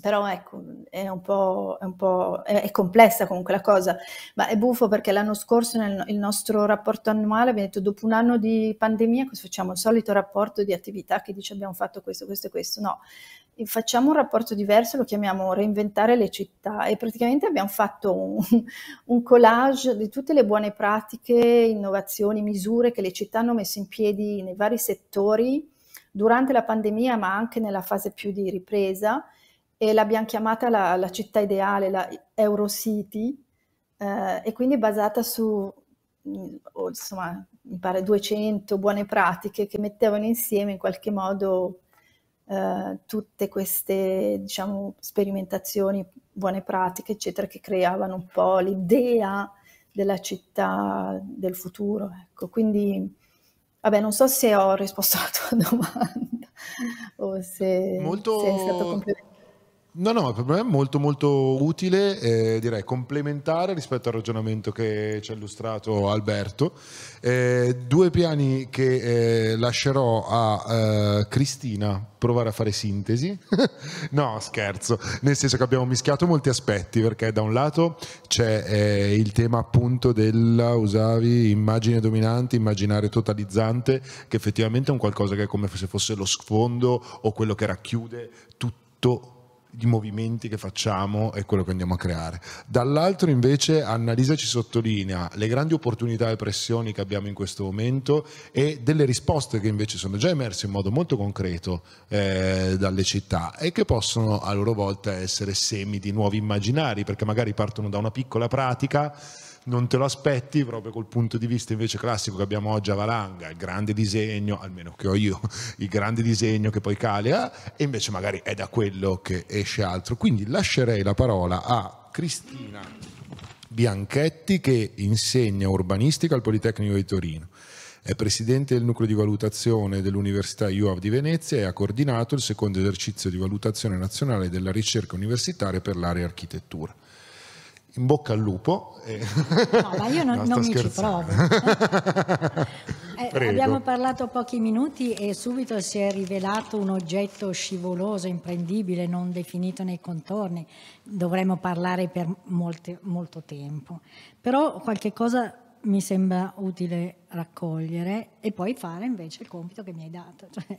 però ecco, è un po', è, un po', è, è complessa comunque la cosa, ma è buffo perché l'anno scorso nel il nostro rapporto annuale abbiamo detto dopo un anno di pandemia cosa facciamo il solito rapporto di attività che dice abbiamo fatto questo, questo e questo, no, facciamo un rapporto diverso, lo chiamiamo reinventare le città e praticamente abbiamo fatto un, un collage di tutte le buone pratiche, innovazioni, misure che le città hanno messo in piedi nei vari settori durante la pandemia ma anche nella fase più di ripresa e l'abbiamo chiamata la, la, città ideale, la Eurocity, eh, e quindi basata su, mm, insomma, mi pare 200 buone pratiche che mettevano insieme in qualche modo eh, tutte queste, diciamo, sperimentazioni, buone pratiche, eccetera, che creavano un po' l'idea della città del futuro. Ecco. Quindi, vabbè, non so se ho risposto alla tua domanda o se, molto... se è stato completamente No, no, per me è molto molto utile, eh, direi complementare rispetto al ragionamento che ci ha illustrato Alberto. Eh, due piani che eh, lascerò a eh, Cristina provare a fare sintesi. no, scherzo, nel senso che abbiamo mischiato molti aspetti, perché da un lato c'è eh, il tema appunto della, usavi, immagine dominante, immaginario totalizzante, che effettivamente è un qualcosa che è come se fosse lo sfondo o quello che racchiude tutto i movimenti che facciamo e quello che andiamo a creare. Dall'altro invece Annalisa ci sottolinea le grandi opportunità e pressioni che abbiamo in questo momento e delle risposte che invece sono già emerse in modo molto concreto eh, dalle città e che possono a loro volta essere semi di nuovi immaginari perché magari partono da una piccola pratica non te lo aspetti proprio col punto di vista invece classico che abbiamo oggi a Valanga, il grande disegno, almeno che ho io, il grande disegno che poi calea e invece magari è da quello che esce altro. Quindi lascerei la parola a Cristina Bianchetti che insegna urbanistica al Politecnico di Torino. È presidente del nucleo di valutazione dell'Università IUAV di Venezia e ha coordinato il secondo esercizio di valutazione nazionale della ricerca universitaria per l'area architettura in bocca al lupo. E... No, ma io non, no, non mi ci provo. eh, abbiamo parlato pochi minuti e subito si è rivelato un oggetto scivoloso, imprendibile, non definito nei contorni. Dovremmo parlare per molte, molto tempo. Però qualche cosa mi sembra utile raccogliere e poi fare invece il compito che mi hai dato. Cioè,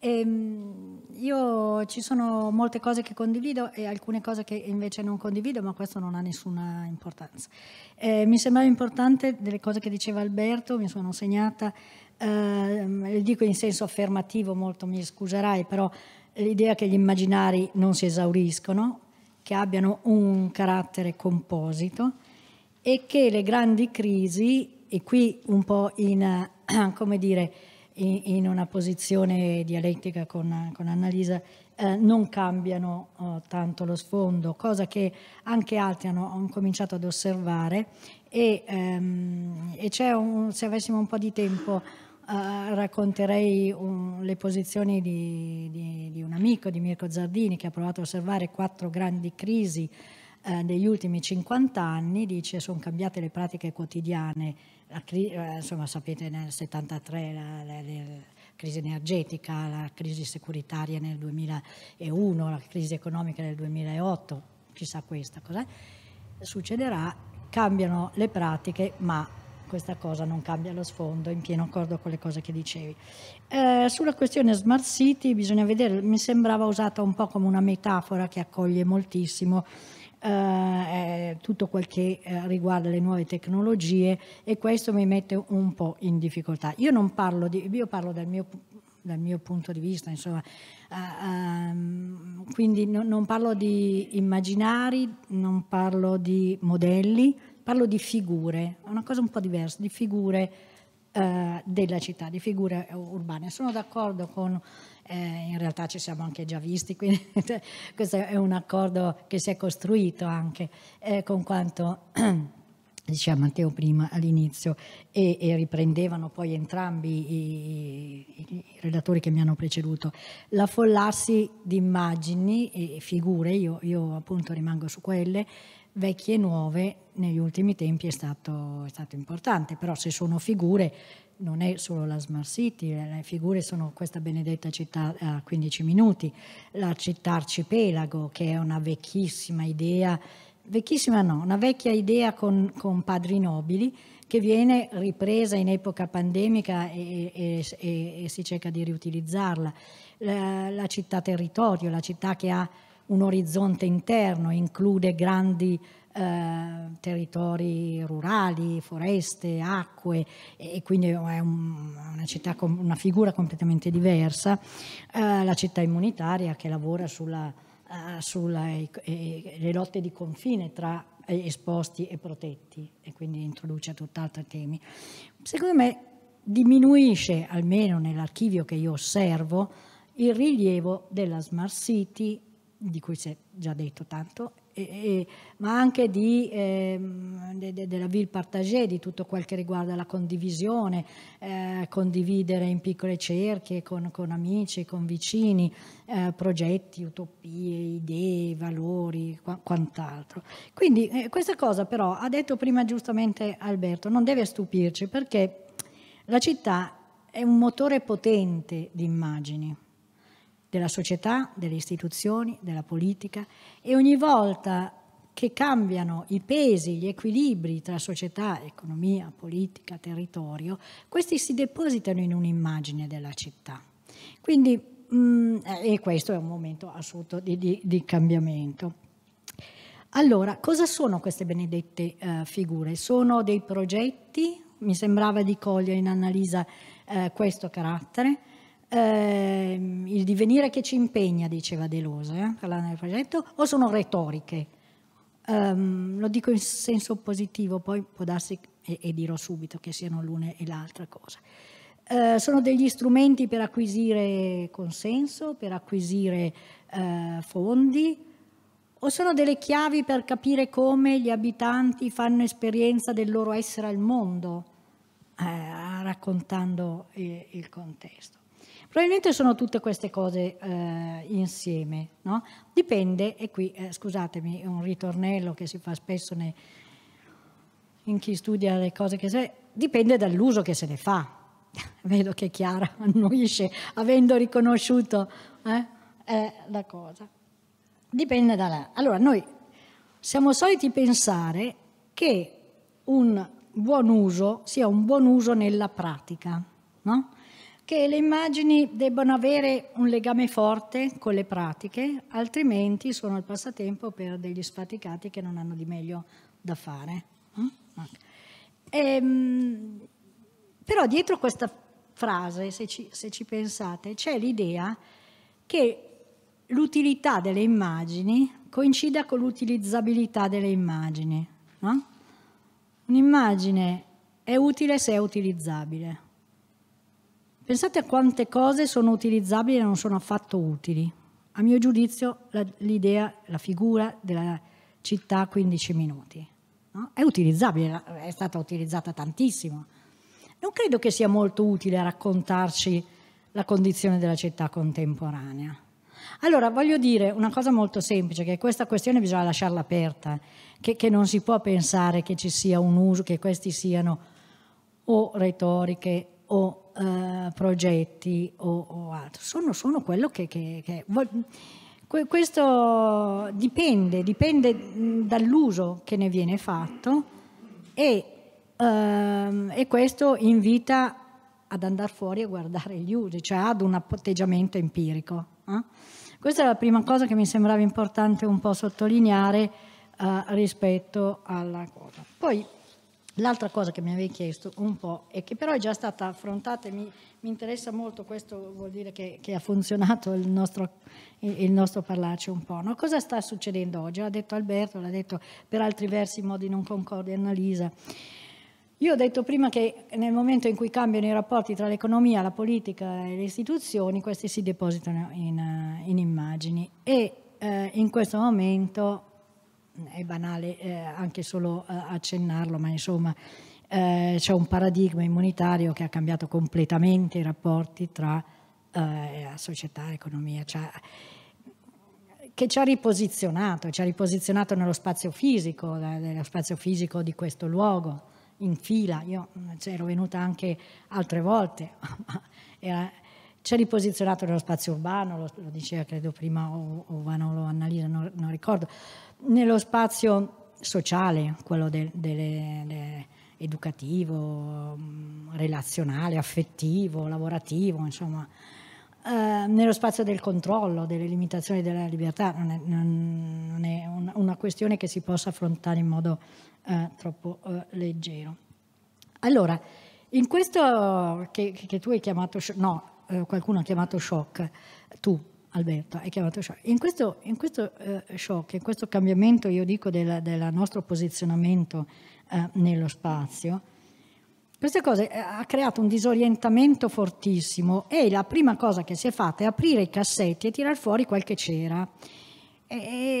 ehm, io ci sono molte cose che condivido e alcune cose che invece non condivido, ma questo non ha nessuna importanza. Eh, mi sembrava importante delle cose che diceva Alberto, mi sono segnata, ehm, le dico in senso affermativo molto, mi scuserai, però l'idea che gli immaginari non si esauriscono, che abbiano un carattere composito e che le grandi crisi, e qui un po' in, come dire, in, in una posizione dialettica con, con Annalisa, eh, non cambiano oh, tanto lo sfondo, cosa che anche altri hanno, hanno cominciato ad osservare e, ehm, e un, se avessimo un po' di tempo eh, racconterei un, le posizioni di, di, di, un amico, di Mirko Zardini, che ha provato a osservare quattro grandi crisi eh, degli ultimi 50 anni, dice, sono cambiate le pratiche quotidiane, la, eh, insomma sapete nel 73 la, la, la crisi energetica, la crisi securitaria nel 2001, la crisi economica nel 2008, chissà questa cosa, succederà, cambiano le pratiche, ma questa cosa non cambia lo sfondo, in pieno accordo con le cose che dicevi. Eh, sulla questione Smart City bisogna vedere, mi sembrava usata un po' come una metafora che accoglie moltissimo eh, tutto quel che eh, riguarda le nuove tecnologie e questo mi mette un po' in difficoltà. Io non parlo, di, io parlo dal, mio, dal mio punto di vista, insomma, eh, ehm, quindi no, non parlo di immaginari, non parlo di modelli, parlo di figure, è una cosa un po' diversa, di figure eh, della città, di figure urbane. Sono d'accordo con, eh, in realtà ci siamo anche già visti, quindi questo è un accordo che si è costruito anche eh, con quanto diceva Matteo prima all'inizio e, e, riprendevano poi entrambi i, i, i, relatori che mi hanno preceduto, l'affollarsi di immagini e figure, io, io appunto rimango su quelle, vecchie e nuove negli ultimi tempi è stato, è stato importante, però se sono figure non è solo la Smart City, le figure sono questa benedetta città a 15 minuti, la città arcipelago che è una vecchissima idea, vecchissima no, una vecchia idea con, con padri nobili che viene ripresa in epoca pandemica e, e, e, e si cerca di riutilizzarla. La, la città territorio, la città che ha un orizzonte interno, include grandi eh, territori rurali, foreste, acque e quindi è un, una, città, una, figura completamente diversa, eh, la città immunitaria che lavora sulle eh, eh lotte di confine tra eh, esposti e protetti e quindi introduce tutt'altri temi. Secondo me diminuisce, almeno nell'archivio che io osservo, il rilievo della Smart City di cui si è già detto tanto, e, e, ma anche di, eh, de, de, della ville partagée, di tutto quel che riguarda la condivisione, eh, condividere in piccole cerchie con, con amici, con vicini, eh, progetti, utopie, idee, valori, quant'altro. Quindi eh, questa cosa però, ha detto prima giustamente Alberto, non deve stupirci perché la città è un motore potente di immagini della società, delle istituzioni, della politica e ogni volta che cambiano i pesi, gli equilibri tra società, economia, politica, territorio, questi si depositano in un'immagine della città. Quindi, mh, mm, e questo è un momento assoluto di, di, di cambiamento. Allora, cosa sono queste benedette eh, figure? Sono dei progetti, mi sembrava di cogliere in analisa eh, questo carattere, eh, il divenire che ci impegna, diceva Deleuze, eh, parlando del progetto, o sono retoriche? Um, lo dico in senso positivo, poi può darsi, e, e dirò subito, che siano l'una e l'altra cosa. Uh, sono degli strumenti per acquisire consenso, per acquisire uh, fondi, o sono delle chiavi per capire come gli abitanti fanno esperienza del loro essere al mondo, eh, raccontando il, eh, il contesto. Probabilmente sono tutte queste cose eh, insieme, no? Dipende, e qui eh, scusatemi, è un ritornello che si fa spesso nei, in chi studia le cose che se dipende dall'uso che se ne fa. Vedo che Chiara annuisce avendo riconosciuto eh, eh la cosa. Dipende dalla... Allora, noi siamo soliti pensare che un buon uso sia un buon uso nella pratica, no? che le immagini debbano avere un legame forte con le pratiche, altrimenti sono il passatempo per degli sfaticati che non hanno di meglio da fare. Mm? Ehm, però dietro questa frase, se ci, se ci pensate, c'è l'idea che l'utilità delle immagini coincida con l'utilizzabilità delle immagini. No? Un'immagine è utile se è utilizzabile Pensate a quante cose sono utilizzabili e non sono affatto utili. A mio giudizio la, l'idea, la figura della città 15 minuti no? è utilizzabile, è stata utilizzata tantissimo. Non credo che sia molto utile raccontarci la condizione della città contemporanea. Allora, voglio dire una cosa molto semplice, che questa questione bisogna lasciarla aperta, che, che non si può pensare che ci sia un uso, che questi siano o retoriche o eh, progetti o, o, altro, sono, sono quello che, che, che questo dipende, dipende dall'uso che ne viene fatto e, ehm, e, questo invita ad andare fuori a guardare gli usi, cioè ad un atteggiamento empirico. Eh? Questa è la prima cosa che mi sembrava importante un po' sottolineare eh, rispetto alla cosa. Poi L'altra cosa che mi avevi chiesto un po' e che però è già stata affrontata e mi, mi interessa molto, questo vuol dire che, che ha funzionato il nostro, il nostro, parlarci un po'. No? Cosa sta succedendo oggi? L'ha detto Alberto, l'ha detto per altri versi in modi non concordi Annalisa. Io ho detto prima che nel momento in cui cambiano i rapporti tra l'economia, la politica e le istituzioni, questi si depositano in, in immagini e eh, in questo momento è banale eh, anche solo eh, accennarlo, ma insomma eh, c'è un paradigma immunitario che ha cambiato completamente i rapporti tra la eh, società e l'economia, cioè, che ci ha riposizionato, ci ha riposizionato nello spazio fisico, eh, nello spazio fisico di questo luogo, in fila, io mm, ero venuta anche altre volte, era, ci ha riposizionato nello spazio urbano, lo, lo diceva credo prima o, o Vanolo Annalisa, non, non ricordo, nello spazio sociale, quello de, de, de, educativo, mm, relazionale, affettivo, lavorativo, insomma, eh, nello spazio del controllo, delle limitazioni della libertà, non è, non è un, una questione che si possa affrontare in modo eh, troppo eh, leggero. Allora, in questo che, che, tu hai chiamato, no, eh, qualcuno ha chiamato shock, tu, Alberto, è chiamato shock. In questo, in questo eh, shock, in questo cambiamento, io dico, del, del nostro posizionamento eh, nello spazio, queste cose eh, ha creato un disorientamento fortissimo e la prima cosa che si è fatta è aprire i cassetti e tirar fuori qualche c'era. E,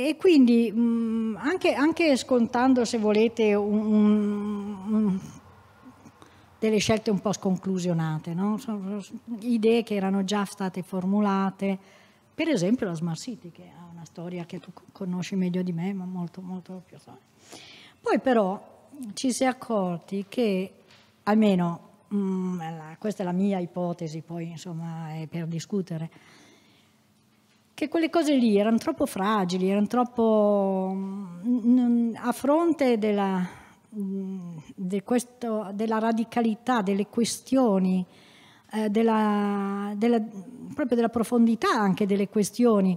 e quindi mh, mm, anche, anche, scontando, se volete, un, un, delle scelte un po' sconclusionate, no? idee che erano già state formulate, per esempio la Smart City, che ha una storia che tu conosci meglio di me, ma molto, molto più storia. Poi però ci si è accorti che, almeno mh, mm, questa è la mia ipotesi, poi insomma è per discutere, che quelle cose lì erano troppo fragili, erano troppo... Mh, mm, mm, a fronte della, mh, de questo, della radicalità delle questioni eh, della, della, proprio della profondità anche delle questioni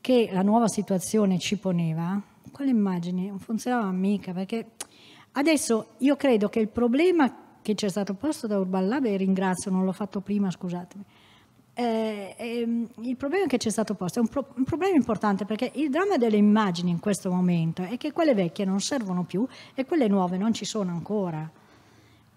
che la nuova situazione ci poneva, quelle immagini non funzionavano mica perché adesso io credo che il problema che ci è stato posto da Urban Lab, e ringrazio, non l'ho fatto prima, scusatemi, eh, ehm, il problema che ci è stato posto è un, pro- un, problema importante perché il dramma delle immagini in questo momento è che quelle vecchie non servono più e quelle nuove non ci sono ancora.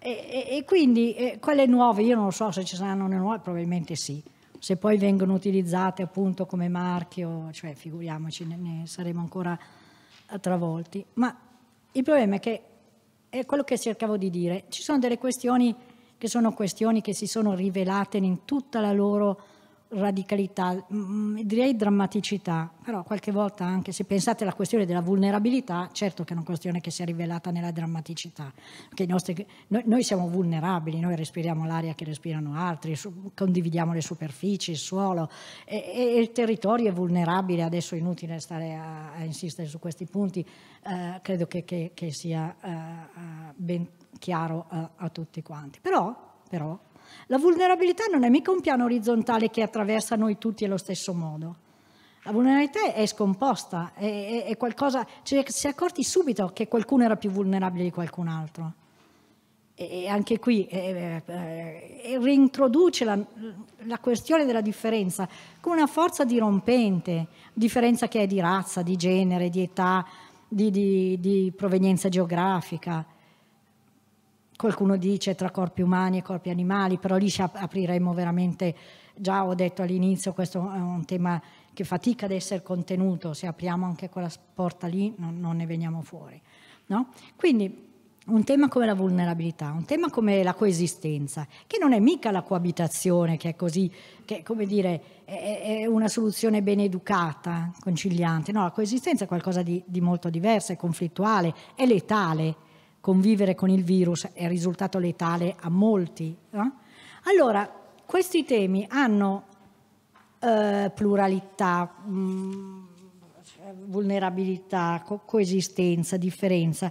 E, e, e quindi eh, quelle nuove, io non so se ci saranno le nuove, probabilmente sì. Se poi vengono utilizzate appunto come marchio, cioè figuriamoci, ne, ne saremo ancora eh, travolti. Ma il problema è che, è quello che cercavo di dire, ci sono delle questioni che sono questioni che si sono rivelate in tutta la loro radicalità, mm, mm, direi drammaticità, però qualche volta anche se pensate alla questione della vulnerabilità, certo che è una questione che si è rivelata nella drammaticità, perché nostri, noi, noi, siamo vulnerabili, noi respiriamo l'aria che respirano altri, su, condividiamo le superfici, il suolo e, e, il territorio è vulnerabile, adesso è inutile stare a, a insistere su questi punti, eh, credo che, che, che sia eh, eh ben chiaro a, a tutti quanti. Però, però la vulnerabilità non è mica un piano orizzontale che attraversa noi tutti allo stesso modo. La vulnerabilità è scomposta, è, è, è qualcosa, cioè si è accorti subito che qualcuno era più vulnerabile di qualcun altro. E, anche qui e, eh, e, eh, eh, reintroduce la, la questione della differenza come una forza dirompente, differenza che è di razza, di genere, di età, di, di, di, provenienza geografica qualcuno dice tra corpi umani e corpi animali, però lì ci apriremo veramente, già ho detto all'inizio, questo è un tema che fatica ad essere contenuto, se apriamo anche quella porta lì non, non ne veniamo fuori. No? Quindi un tema come la vulnerabilità, un tema come la coesistenza, che non è mica la coabitazione, che è così, che come dire, è, è una soluzione ben educata, conciliante, no, la coesistenza è qualcosa di, di molto diverso, è conflittuale, è letale, convivere con il virus è risultato letale a molti. No? Eh? Allora, questi temi hanno eh, pluralità, mh, mm, vulnerabilità, co coesistenza, differenza,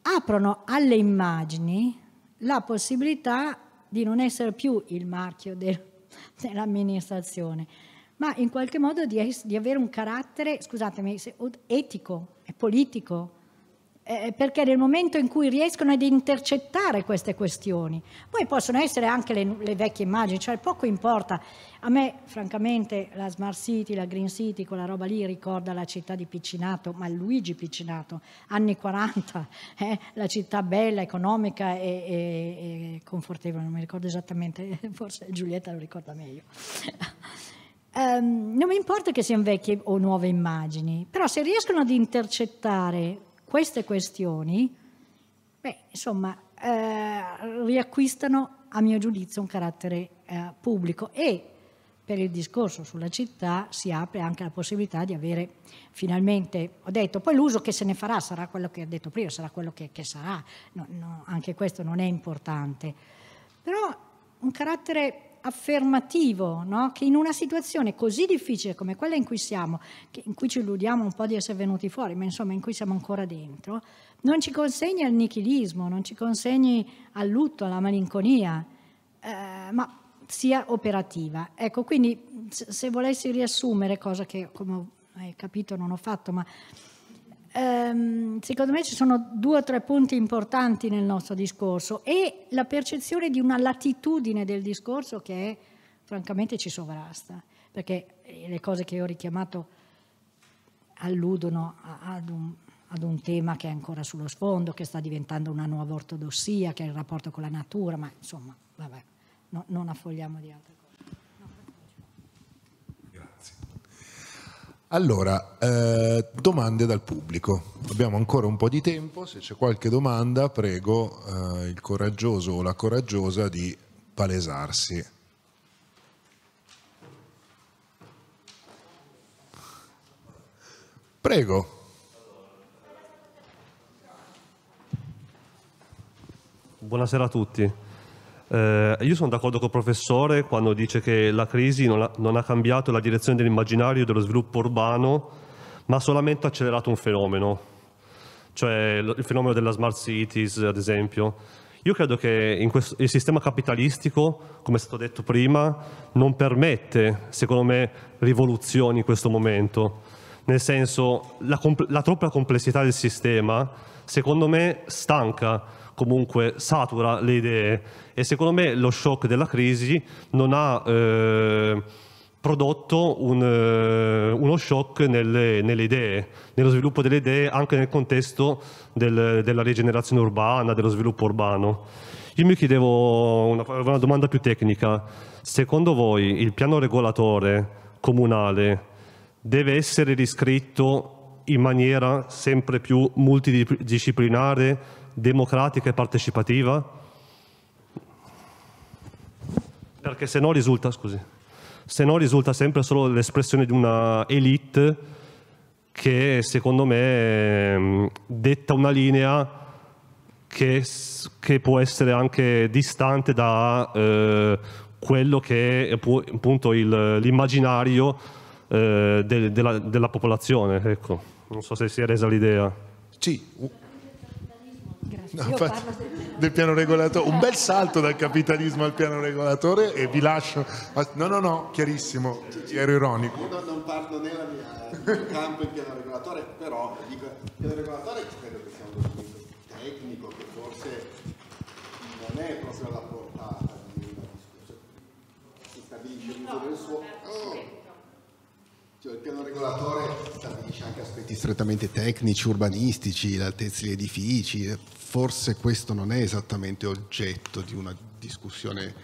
aprono alle immagini la possibilità di non essere più il marchio del, dell'amministrazione, ma in qualche modo di, di avere un carattere, scusatemi, etico e politico eh, eh, perché nel momento in cui riescono ad intercettare queste questioni, poi possono essere anche le, le vecchie immagini, cioè poco importa. A me, francamente, la Smart City, la Green City, quella roba lì ricorda la città di Piccinato, ma Luigi Piccinato, anni 40, eh, la città bella, economica e, e, e, confortevole, non mi ricordo esattamente, forse Giulietta lo ricorda meglio. um, non mi importa che siano vecchie o nuove immagini, però se riescono ad intercettare queste questioni, beh, insomma, eh, riacquistano a mio giudizio un carattere eh, pubblico e per il discorso sulla città si apre anche la possibilità di avere finalmente, ho detto, poi l'uso che se ne farà sarà quello che ho detto prima, sarà quello che, che sarà, no, no, anche questo non è importante, però un carattere affermativo, no? che in una situazione così difficile come quella in cui siamo, in cui ci illudiamo un po' di essere venuti fuori, ma insomma in cui siamo ancora dentro, non ci consegni al nichilismo, non ci consegni al lutto, alla malinconia, eh, ma sia operativa. Ecco, quindi se volessi riassumere, cosa che come hai capito non ho fatto, ma ehm, secondo me ci sono due o tre punti importanti nel nostro discorso e la percezione di una latitudine del discorso che francamente ci sovrasta, perché eh, le cose che ho richiamato alludono ad un, ad un, tema che è ancora sullo sfondo, che sta diventando una nuova ortodossia, che è il rapporto con la natura, ma insomma, vabbè, no, non affogliamo di altro. Allora, eh, domande dal pubblico. Abbiamo ancora un po' di tempo, se c'è qualche domanda prego eh, il coraggioso o la coraggiosa di palesarsi. Prego. Buonasera a tutti. Eh, io sono d'accordo col professore quando dice che la crisi non ha, non ha cambiato la direzione dell'immaginario dello sviluppo urbano, ma ha solamente accelerato un fenomeno, cioè il fenomeno della smart cities, ad esempio. Io credo che questo, il sistema capitalistico, come è stato detto prima, non permette, secondo me, rivoluzioni in questo momento. Nel senso, la, la troppa complessità del sistema, secondo me, stanca comunque satura le idee e secondo me lo shock della crisi non ha eh, prodotto un, eh, uno shock nelle, nelle, idee, nello sviluppo delle idee anche nel contesto del, della rigenerazione urbana, dello sviluppo urbano. Io mi chiedevo una, una domanda più tecnica, secondo voi il piano regolatore comunale deve essere riscritto in maniera sempre più multidisciplinare democratica e partecipativa? Perché se no risulta, scusi, se no risulta sempre solo l'espressione di una elite che secondo me ehm, detta una linea che, che può essere anche distante da eh, quello che è appunto l'immaginario eh, de, della, della, popolazione. Ecco. Non so se si è resa l'idea. Sì, No, parlo del... del piano regolatore, un bel salto dal capitalismo al piano regolatore e vi lascio. No, no, no, chiarissimo, ero ironico. Io non parlo nella mia, eh, campo il piano regolatore, però dico, il piano regolatore credo che sia un documento tecnico che forse non è proprio alla portata di una discussione. Si stabilisce l'uso del suo... Oh. Cioè, il piano regolatore stabilisce anche aspetti strettamente tecnici, urbanistici, l'altezza degli edifici, eh forse questo non è esattamente oggetto di una discussione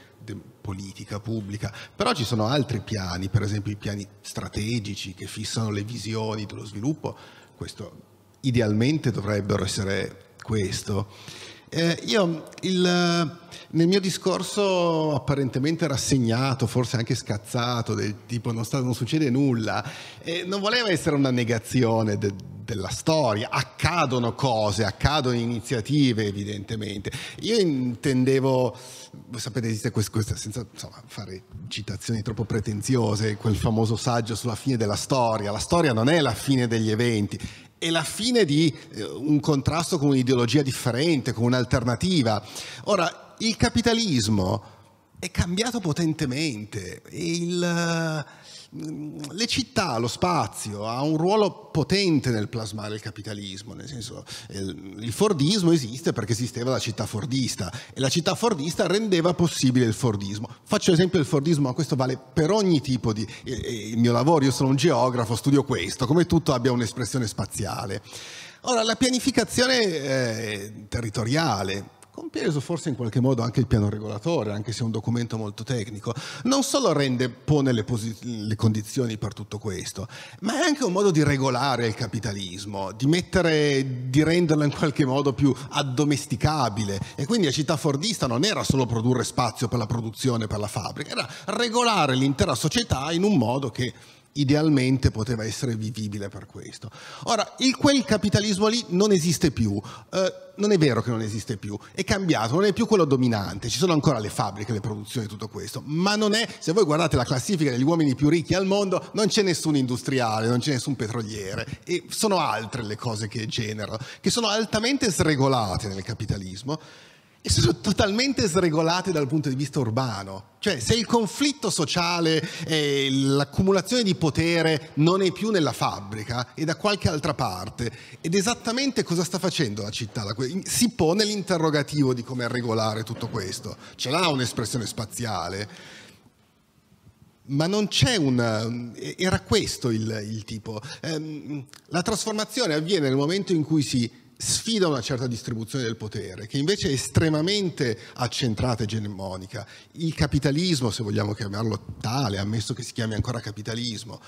politica pubblica, però ci sono altri piani, per esempio i piani strategici che fissano le visioni dello sviluppo, questo idealmente dovrebbero essere questo. Eh, io il, nel mio discorso apparentemente rassegnato, forse anche scazzato, del tipo non, sta, non succede nulla, eh, non voleva essere una negazione de, della storia, accadono cose, accadono iniziative evidentemente. Io intendevo, voi sapete esiste questa, senza insomma, fare citazioni troppo pretenziose, quel famoso saggio sulla fine della storia, la storia non è la fine degli eventi, è la fine di eh, un contrasto con un'ideologia differente, con un'alternativa. Ora, il capitalismo è cambiato potentemente, il, le città, lo spazio, ha un ruolo potente nel plasmare il capitalismo, nel senso eh, il fordismo esiste perché esisteva la città fordista e la città fordista rendeva possibile il fordismo. Faccio esempio del fordismo, ma questo vale per ogni tipo di... il mio lavoro, io sono un geografo, studio questo, come tutto abbia un'espressione spaziale. Ora, la pianificazione eh, territoriale, compreso forse in qualche modo anche il piano regolatore, anche se è un documento molto tecnico, non solo rende, pone le, posi- le condizioni per tutto questo, ma è anche un modo di regolare il capitalismo, di, mettere, di renderlo in qualche modo più addomesticabile. E quindi la città fordista non era solo produrre spazio per la produzione, per la fabbrica, era regolare l'intera società in un modo che idealmente poteva essere vivibile per questo. Ora, il, quel capitalismo lì non esiste più, eh, non è vero che non esiste più, è cambiato, non è più quello dominante, ci sono ancora le fabbriche, le produzioni, e tutto questo, ma non è, se voi guardate la classifica degli uomini più ricchi al mondo, non c'è nessun industriale, non c'è nessun petroliere, e sono altre le cose che generano, che sono altamente sregolate nel capitalismo e sono totalmente sregolate dal punto di vista urbano. Cioè, se il conflitto sociale e l'accumulazione di potere non è più nella fabbrica, è da qualche altra parte, ed esattamente cosa sta facendo la città? Si pone l'interrogativo di come regolare tutto questo. Ce l'ha un'espressione spaziale, ma non c'è un... era questo il, il tipo. Ehm, la trasformazione avviene nel momento in cui si sfida una certa distribuzione del potere, che invece è estremamente accentrata e egemonica. Il capitalismo, se vogliamo chiamarlo tale, ammesso che si chiami ancora capitalismo,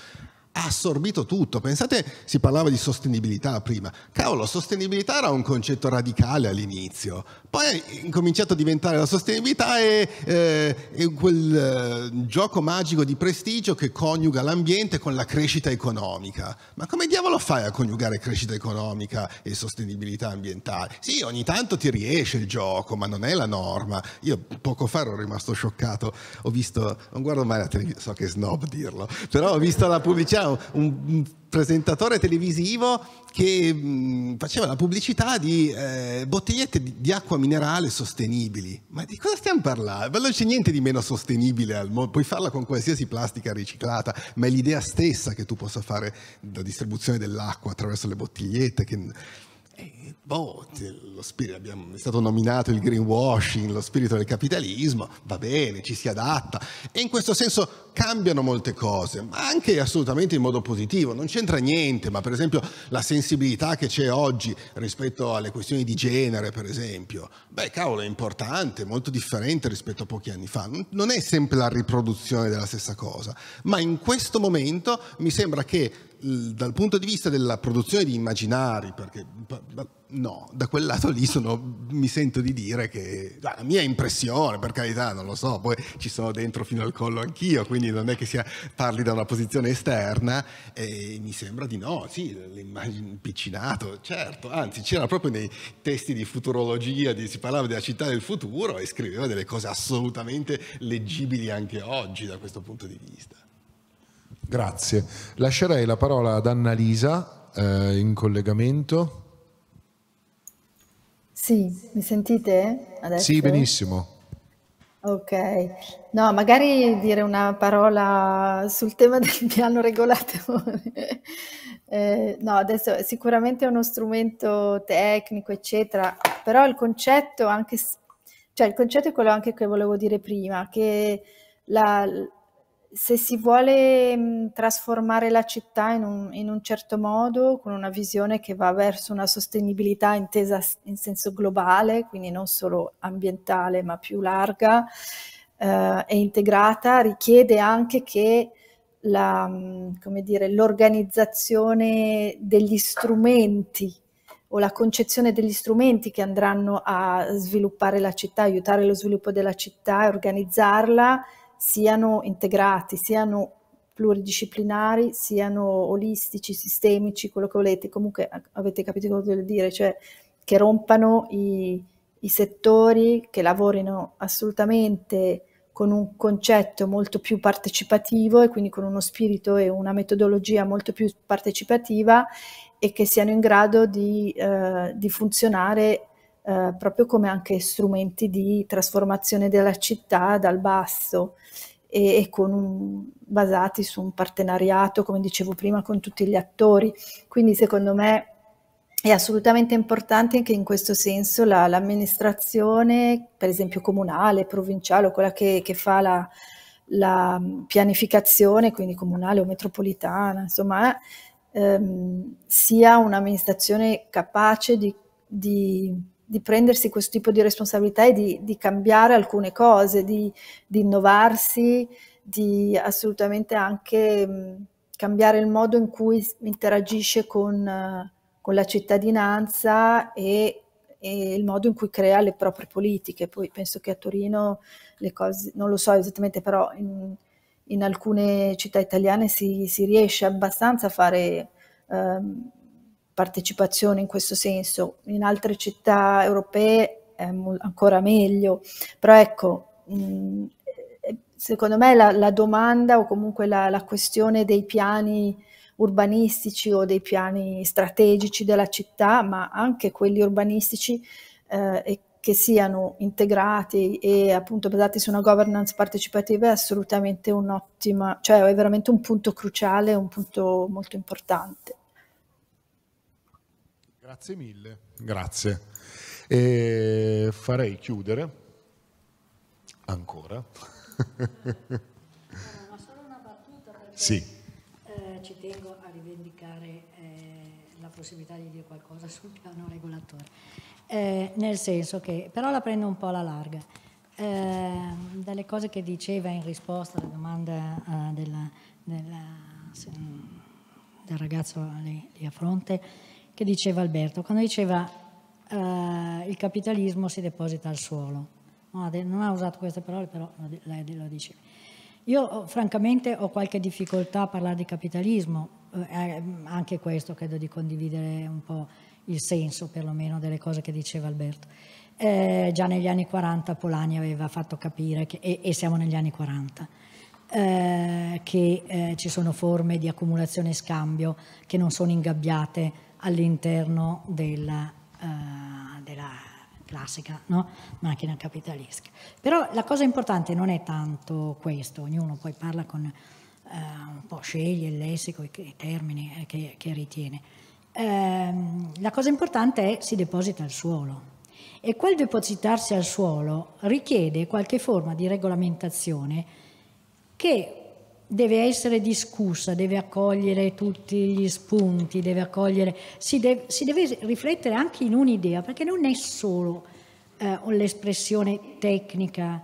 ha assorbito tutto. Pensate, si parlava di sostenibilità prima. Cavolo, sostenibilità era un concetto radicale all'inizio, poi è cominciato a diventare la sostenibilità e, eh, e quel eh, gioco magico di prestigio che coniuga l'ambiente con la crescita economica. Ma come diavolo fai a coniugare crescita economica e sostenibilità ambientale? Sì, ogni tanto ti riesce il gioco, ma non è la norma. Io poco fa ero rimasto scioccato, ho visto, non guardo mai la televisione, so che è snob dirlo, però ho visto la pubblicità c'era un presentatore televisivo che mm, faceva la pubblicità di eh, bottigliette di, di, acqua minerale sostenibili. Ma di cosa stiamo parlando? Non c'è niente di meno sostenibile al mondo, puoi farla con qualsiasi plastica riciclata, ma è l'idea stessa che tu possa fare la distribuzione dell'acqua attraverso le bottigliette. Che boh, spirito, abbiamo, è stato nominato il greenwashing, lo spirito del capitalismo, va bene, ci si adatta. E in questo senso cambiano molte cose, ma anche assolutamente in modo positivo. Non c'entra niente, ma per esempio la sensibilità che c'è oggi rispetto alle questioni di genere, per esempio, beh, cavolo, è importante, molto differente rispetto a pochi anni fa. Non è sempre la riproduzione della stessa cosa, ma in questo momento mi sembra che dal punto di vista della produzione di immaginari, perché no, da quel lato lì sono, mi sento di dire che ah, la mia impressione, per carità, non lo so, poi ci sono dentro fino al collo anch'io, quindi non è che sia, parli da una posizione esterna, e mi sembra di no, sì, l'impicinato, certo, anzi c'era proprio nei testi di futurologia, di, si parlava della città del futuro e scriveva delle cose assolutamente leggibili anche oggi da questo punto di vista. Grazie. Lascerei la parola ad Annalisa eh, in collegamento. Sì, mi sentite adesso? Sì, benissimo. Ok, no, magari dire una parola sul tema del piano regolatore. eh, no, adesso sicuramente è uno strumento tecnico, eccetera, però il concetto anche, cioè il concetto è quello anche che volevo dire prima, che la, se si vuole mm, trasformare la città in un, in un, certo modo, con una visione che va verso una sostenibilità intesa in senso globale, quindi non solo ambientale ma più larga eh, e integrata, richiede anche che mm, l'organizzazione degli strumenti o la concezione degli strumenti che andranno a sviluppare la città, aiutare lo sviluppo della città, e organizzarla, siano integrati, siano pluridisciplinari, siano olistici, sistemici, quello che volete, comunque avete capito cosa voglio dire, cioè che rompano i, i settori, che lavorino assolutamente con un concetto molto più partecipativo e quindi con uno spirito e una metodologia molto più partecipativa e che siano in grado di, eh, di funzionare eh, proprio come anche strumenti di trasformazione della città dal basso e, e un, basati su un partenariato, come dicevo prima, con tutti gli attori. Quindi secondo me è assolutamente importante anche in questo senso la, l'amministrazione, per esempio comunale, provinciale o quella che, che fa la, la, pianificazione, quindi comunale o metropolitana, insomma, ehm, sia un'amministrazione capace di, di di prendersi questo tipo di responsabilità e di, di cambiare alcune cose, di, di, innovarsi, di assolutamente anche mm, cambiare il modo in cui interagisce con, eh, con la cittadinanza e, e, il modo in cui crea le proprie politiche. Poi penso che a Torino le cose, non lo so esattamente, però in, in alcune città italiane si, si, riesce abbastanza a fare... Um, partecipazione in questo senso. In altre città europee è ancora meglio, però ecco, secondo me la, la, domanda o comunque la, la questione dei piani urbanistici o dei piani strategici della città, ma anche quelli urbanistici eh, che siano integrati e appunto basati su una governance partecipativa è assolutamente un'ottima, cioè è veramente un punto cruciale, un punto molto importante. Grazie mille. Grazie. E farei chiudere ancora. Diciamo, ma solo una battuta perché sì. eh, ci tengo a rivendicare eh, la possibilità di dire qualcosa sul piano regolatore. Eh, nel senso che, però la prendo un po' alla larga. Eh, dalle cose che diceva in risposta alla domanda eh, della, della, se, mm, del ragazzo lì, lì a fronte, che diceva Alberto, quando diceva eh, il capitalismo si deposita al suolo. Non ha usato queste parole, però lo diceva. Io oh, francamente ho qualche difficoltà a parlare di capitalismo, eh, eh, anche questo credo di condividere un po' il senso perlomeno delle cose che diceva Alberto. Eh, già negli anni 40 Polani aveva fatto capire, che, e, e, siamo negli anni 40, eh, che eh, ci sono forme di accumulazione e scambio che non sono ingabbiate all'interno della, uh, della, classica no? macchina capitalistica. Però la cosa importante non è tanto questo, ognuno poi parla con uh, un po' sceglie il lessico, i, i termini eh, che, che ritiene. Uh, la cosa importante è si deposita al suolo e quel depositarsi al suolo richiede qualche forma di regolamentazione che deve essere discussa, deve accogliere tutti gli spunti, deve accogliere, si, deve, si deve riflettere anche in un'idea, perché non è solo eh, l'espressione tecnica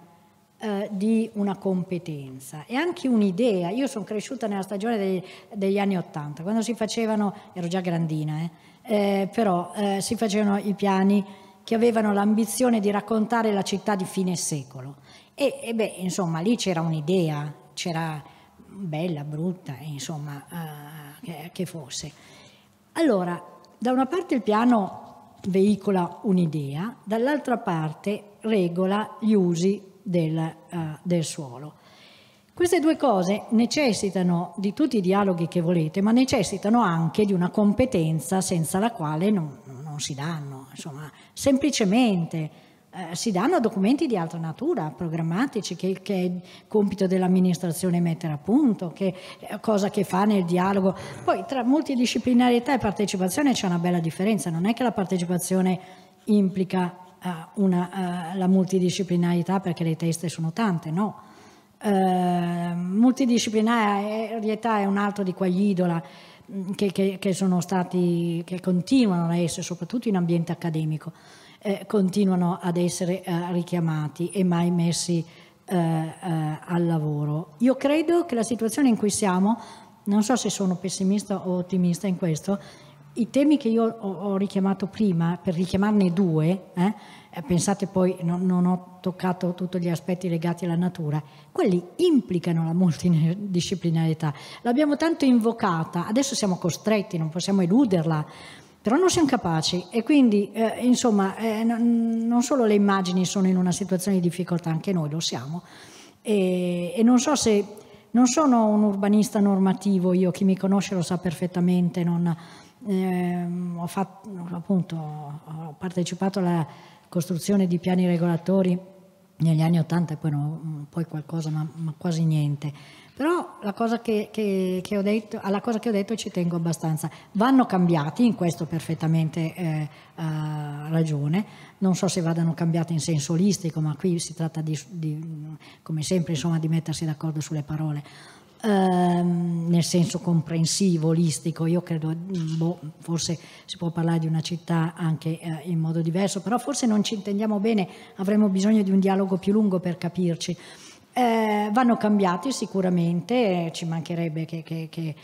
eh, di una competenza, è anche un'idea. Io sono cresciuta nella stagione dei, degli anni Ottanta, quando si facevano, ero già grandina, eh, eh però eh, si facevano i piani che avevano l'ambizione di raccontare la città di fine secolo. E, e beh, insomma, lì c'era un'idea, c'era bella, brutta, eh, insomma, eh, che fosse. Allora, da una parte il piano veicola un'idea, dall'altra parte regola gli usi del, eh, del suolo. Queste due cose necessitano di tutti i dialoghi che volete, ma necessitano anche di una competenza senza la quale non, non si danno, insomma, semplicemente eh, si danno documenti di altra natura, programmatici, che, che è compito dell'amministrazione mettere a punto, che, eh, cosa che fa nel dialogo. Poi tra multidisciplinarietà e partecipazione c'è una bella differenza, non è che la partecipazione implica uh, una, uh, la multidisciplinarietà perché le teste sono tante, no. Uh, ehm, multidisciplinarietà è un altro di quegli idola mm, che, che, che sono stati, che continuano a essere, soprattutto in ambiente accademico eh, continuano ad essere eh, richiamati e mai messi eh, eh, al lavoro. Io credo che la situazione in cui siamo, non so se sono pessimista o ottimista in questo, i temi che io ho, ho richiamato prima, per richiamarne due, eh, pensate poi non, non ho toccato tutti gli aspetti legati alla natura, quelli implicano la multidisciplinarietà. L'abbiamo tanto invocata, adesso siamo costretti, non possiamo eluderla però non siamo capaci e quindi eh, insomma eh, non solo le immagini sono in una situazione di difficoltà, anche noi lo siamo e, e non so se non sono un urbanista normativo, io chi mi conosce lo sa perfettamente, non, eh, ho, fatto, appunto, ho, partecipato alla costruzione di piani regolatori negli anni 80 e poi, no, mm, poi qualcosa, ma, ma, quasi niente. Però la cosa che, che, che detto, alla cosa che ho detto ci tengo abbastanza. Vanno cambiati, in questo perfettamente eh, ha ragione, non so se vadano cambiati in senso olistico, ma qui si tratta di, di come sempre, insomma, di mettersi d'accordo sulle parole. Ehm, nel senso comprensivo, olistico, io credo, boh, forse si può parlare di una città anche eh, in modo diverso, però forse non ci intendiamo bene, avremo bisogno di un dialogo più lungo per capirci. Eh, vanno cambiati sicuramente, ci mancherebbe che, che, che eh,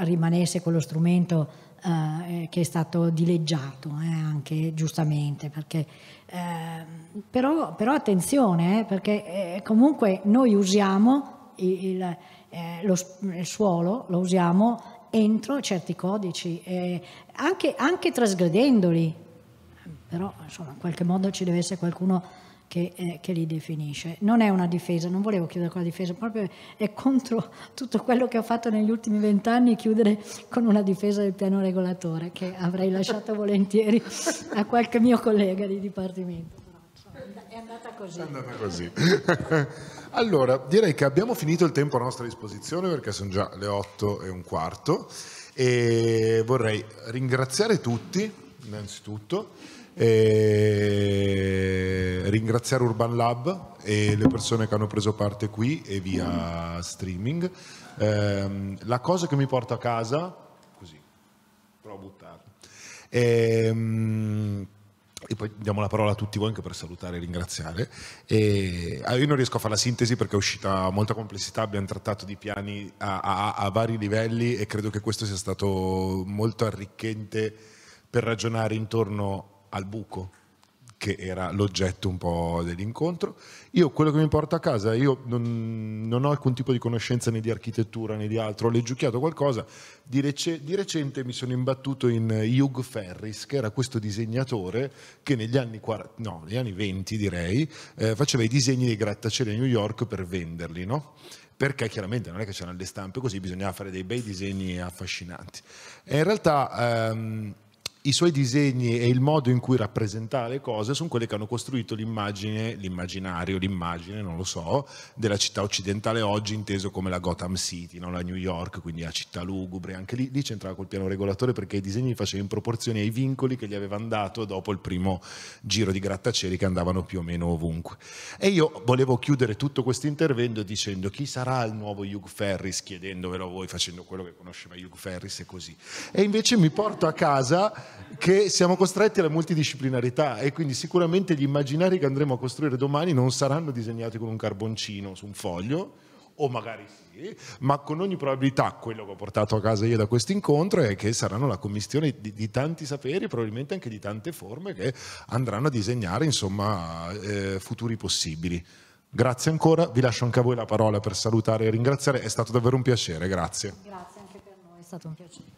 rimanesse quello strumento eh, eh, che è stato dileggiato eh, anche giustamente, perché, ehm, però, però, attenzione, eh, perché comunque noi usiamo il, il, lo, il, suolo, lo usiamo entro certi codici, anche, anche trasgredendoli, però insomma in qualche modo ci deve essere qualcuno che, eh, che, li definisce. Non è una difesa, non volevo chiudere con la difesa, proprio è contro tutto quello che ho fatto negli ultimi vent'anni chiudere con una difesa del piano regolatore che avrei lasciato volentieri a qualche mio collega di dipartimento. è andata così. È andata così. allora, direi che abbiamo finito il tempo a nostra disposizione perché sono già le 8 e un quarto e vorrei ringraziare tutti, innanzitutto e ringraziare Urban Lab e le persone che hanno preso parte qui e via streaming. Ehm, la cosa che mi porto a casa, così, provo a buttarla. Ehm, e poi diamo la parola a tutti voi anche per salutare e ringraziare. E, ah, io non riesco a fare la sintesi perché è uscita molta complessità, abbiamo trattato di piani a, a, a vari livelli e credo che questo sia stato molto arricchente per ragionare intorno al buco che era l'oggetto un po' dell'incontro. Io quello che mi porto a casa, io non, non ho alcun tipo di conoscenza né di architettura né di altro, ho leggiucchiato qualcosa, di, rec- di, recente mi sono imbattuto in Hugh Ferris, che era questo disegnatore che negli anni, 40, no, negli anni 20 direi, eh, faceva i disegni dei grattacieli a New York per venderli, no? perché chiaramente non è che c'erano le stampe così, bisognava fare dei bei disegni affascinanti. E in realtà... Ehm, i suoi disegni e il modo in cui rappresentava le cose sono quelli che hanno costruito l'immagine, l'immaginario, l'immagine, non lo so, della città occidentale oggi inteso come la Gotham City, non la New York, quindi la città lugubre, anche lì, lì c'entrava col piano regolatore perché i disegni facevano in proporzione ai vincoli che gli avevano dato dopo il primo giro di grattacieli che andavano più o meno ovunque. E io volevo chiudere tutto questo intervento dicendo chi sarà il nuovo Hugh Ferris, chiedendovelo a voi, facendo quello che conosceva Hugh Ferris e così. E invece mi porto a casa che siamo costretti alla multidisciplinarità e quindi sicuramente gli immaginari che andremo a costruire domani non saranno disegnati con un carboncino su un foglio, o magari sì, ma con ogni probabilità quello che ho portato a casa io da questo incontro è che saranno la commissione di, di, tanti saperi, probabilmente anche di tante forme che andranno a disegnare insomma, eh, futuri possibili. Grazie ancora, vi lascio anche a voi la parola per salutare e ringraziare, è stato davvero un piacere, grazie. Grazie anche per noi, è stato un piacere